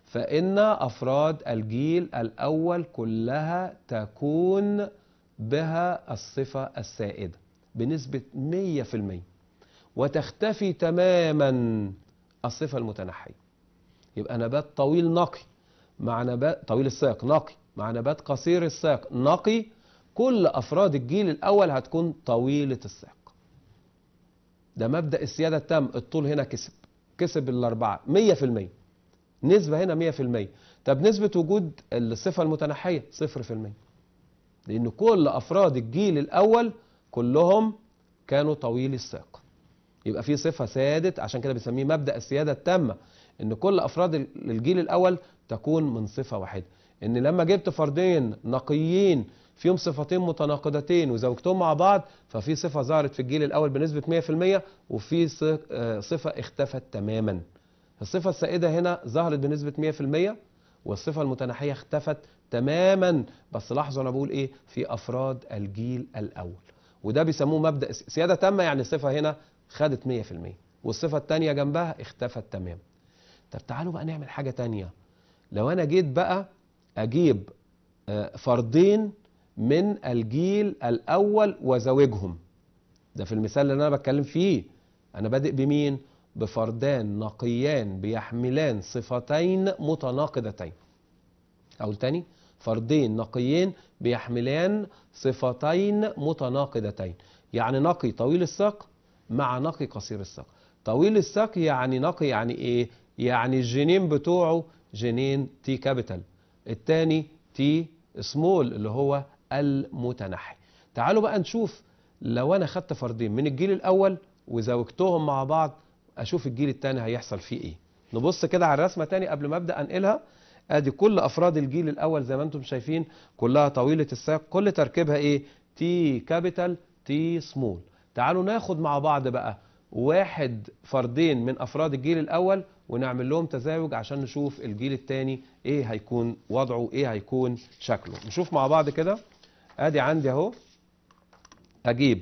فإن أفراد الجيل الأول كلها تكون بها الصفة السائدة بنسبة 100% وتختفي تماما الصفة المتنحية يبقى نبات طويل نقي مع نبات طويل الساق نقي مع نبات قصير الساق نقي كل أفراد الجيل الأول هتكون طويلة الساق ده مبدأ السيادة التام الطول هنا كسب كسب الأربعة 100% نسبة هنا 100% طب نسبة وجود الصفة المتنحية 0% لأن كل أفراد الجيل الأول كلهم كانوا طويل الساق يبقى في صفة سادت عشان كده بنسميه مبدأ السيادة التامة ان كل افراد الجيل الاول تكون من صفة واحدة ان لما جبت فردين نقيين فيهم صفتين متناقضتين وزوجتهم مع بعض ففي صفة ظهرت في الجيل الاول بنسبة 100% وفي آه، صفة اختفت تماما الصفة السائدة هنا ظهرت بنسبة 100% والصفة المتناحية اختفت تماما بس لاحظوا انا بقول ايه في افراد الجيل الاول وده بيسموه مبدا سياده تامه يعني الصفه هنا خدت 100% والصفة التانية جنبها اختفت تمام طب تعالوا بقى نعمل حاجة تانية لو أنا جيت بقى أجيب آه، فردين من الجيل الأول وزوجهم ده في المثال اللي أنا بتكلم فيه أنا بادئ بمين؟ بفردان نقيان بيحملان صفتين متناقضتين أقول تاني فردين نقيين بيحملان صفتين متناقضتين يعني نقي طويل الساق مع نقي قصير الساق طويل الساق يعني نقي يعني ايه يعني الجنين بتوعه جنين تي كابيتال الثاني تي سمول اللي هو المتنحي تعالوا بقى نشوف لو انا خدت فردين من الجيل الاول وزوجتهم مع بعض اشوف الجيل الثاني هيحصل فيه ايه نبص كده على الرسمه ثاني قبل ما ابدا انقلها ادي كل افراد الجيل الاول زي ما انتم شايفين كلها طويله الساق كل تركيبها ايه تي كابيتال تي سمول تعالوا ناخد مع بعض بقى واحد فردين من أفراد الجيل الأول ونعمل لهم تزاوج عشان نشوف الجيل الثاني إيه هيكون وضعه إيه هيكون شكله نشوف مع بعض كده أدي عندي أهو أجيب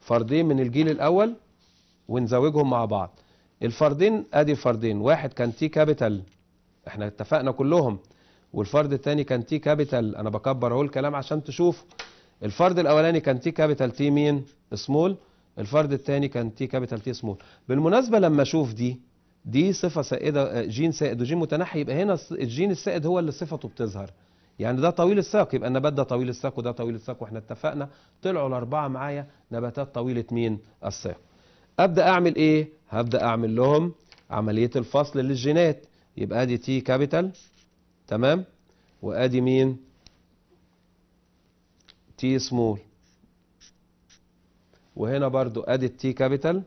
فردين من الجيل الأول ونزوجهم مع بعض الفردين أدي الفردين واحد كان تي كابيتال احنا اتفقنا كلهم والفرد الثاني كان تي كابيتال انا بكبر اهو الكلام عشان تشوفوا الفرد الاولاني كان تي كابيتال تي مين سمول الفرد الثاني كان تي كابيتال تي سمول بالمناسبه لما اشوف دي دي صفه سائده آه، جين سائد وجين متنحي يبقى هنا الجين السائد هو اللي صفته بتظهر يعني ده طويل الساق يبقى النبات ده طويل الساق وده طويل الساق واحنا اتفقنا طلعوا الاربعه معايا نباتات طويله مين الساق ابدا اعمل ايه هبدا اعمل لهم عمليه الفصل للجينات يبقى ادي تي كابيتال تمام وادي مين تي سمول وهنا برضو ادي التي كابيتال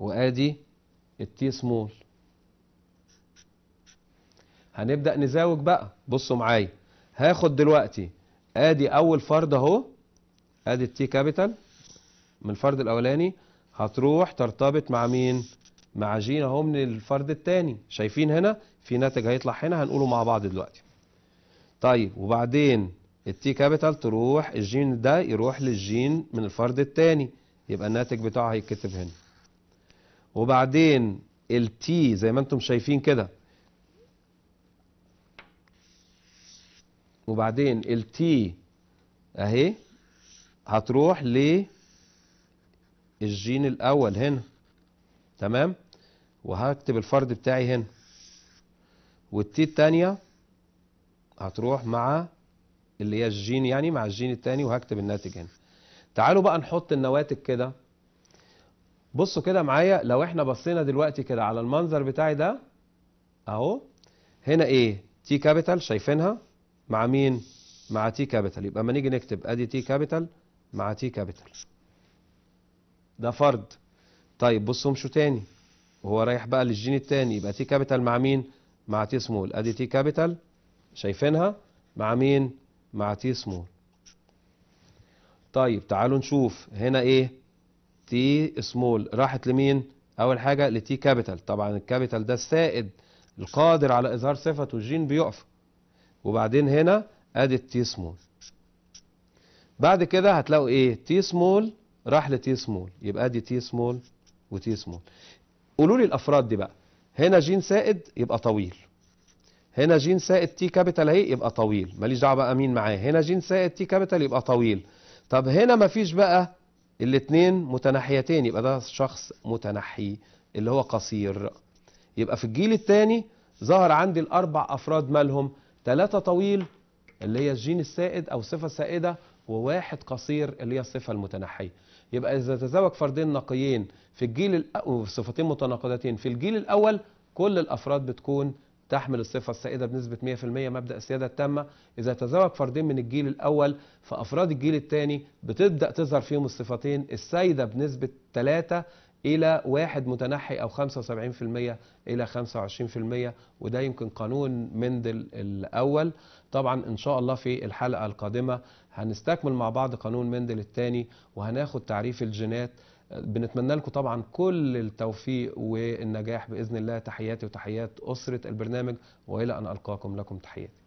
وادي التي سمول هنبدأ نزاوج بقى بصوا معايا هاخد دلوقتي ادي اول فرد اهو ادي التي كابيتال من الفرد الاولاني هتروح ترتبط مع مين مع جين اهو من الفرد الثاني شايفين هنا في ناتج هيطلع هنا هنقوله مع بعض دلوقتي طيب وبعدين التي كابيتال تروح الجين ده يروح للجين من الفرد الثاني يبقى الناتج بتاعه هيتكتب هنا وبعدين التي زي ما انتم شايفين كده وبعدين التي اهي هتروح ل الجين الاول هنا تمام وهكتب الفرد بتاعي هنا والتي الثانيه هتروح مع اللي هي الجين يعني مع الجين الثاني وهكتب الناتج هنا تعالوا بقى نحط النواتج كده بصوا كده معايا لو احنا بصينا دلوقتي كده على المنظر بتاعي ده اهو هنا ايه تي كابيتال شايفينها مع مين مع تي كابيتال يبقى لما نيجي نكتب ادي تي كابيتال مع تي كابيتال ده فرد طيب بصوا امشوا تاني وهو رايح بقى للجين التاني يبقى تي كابيتال مع مين مع تي سمول ادي تي كابيتال شايفينها مع مين مع تي سمول طيب تعالوا نشوف هنا ايه تي سمول راحت لمين اول حاجه لتي كابيتال طبعا الكابيتال ده السائد القادر على اظهار صفته الجين بيقف وبعدين هنا ادي تي سمول بعد كده هتلاقوا ايه تي سمول راح لتي سمول يبقى ادي تي سمول وتي سمول قولوا لي الافراد دي بقى هنا جين سائد يبقى طويل هنا جين سائد تي كابيتال اهي يبقى طويل ماليش دعوه بقى مين معاه هنا جين سائد تي كابيتال يبقى طويل طب هنا مفيش بقى الاثنين متناحيتين يبقى ده شخص متنحي اللي هو قصير يبقى في الجيل الثاني ظهر عندي الاربع افراد مالهم ثلاثه طويل اللي هي الجين السائد او صفه سائده وواحد قصير اللي هي الصفه المتنحيه يبقى اذا تزوج فردين نقيين في الجيل الأ... صفتين متناقضتين في الجيل الاول كل الافراد بتكون تحمل الصفة السائدة بنسبة 100% مبدأ السيادة التامة إذا تزوج فردين من الجيل الأول فأفراد الجيل الثاني بتبدأ تظهر فيهم الصفتين السائدة بنسبة 3 إلى واحد متنحي أو 75% إلى 25% وده يمكن قانون مندل الأول طبعا إن شاء الله في الحلقة القادمة هنستكمل مع بعض قانون مندل الثاني وهناخد تعريف الجينات بنتمنى لكم طبعا كل التوفيق والنجاح باذن الله تحياتي وتحيات اسره البرنامج والى ان القاكم لكم تحياتي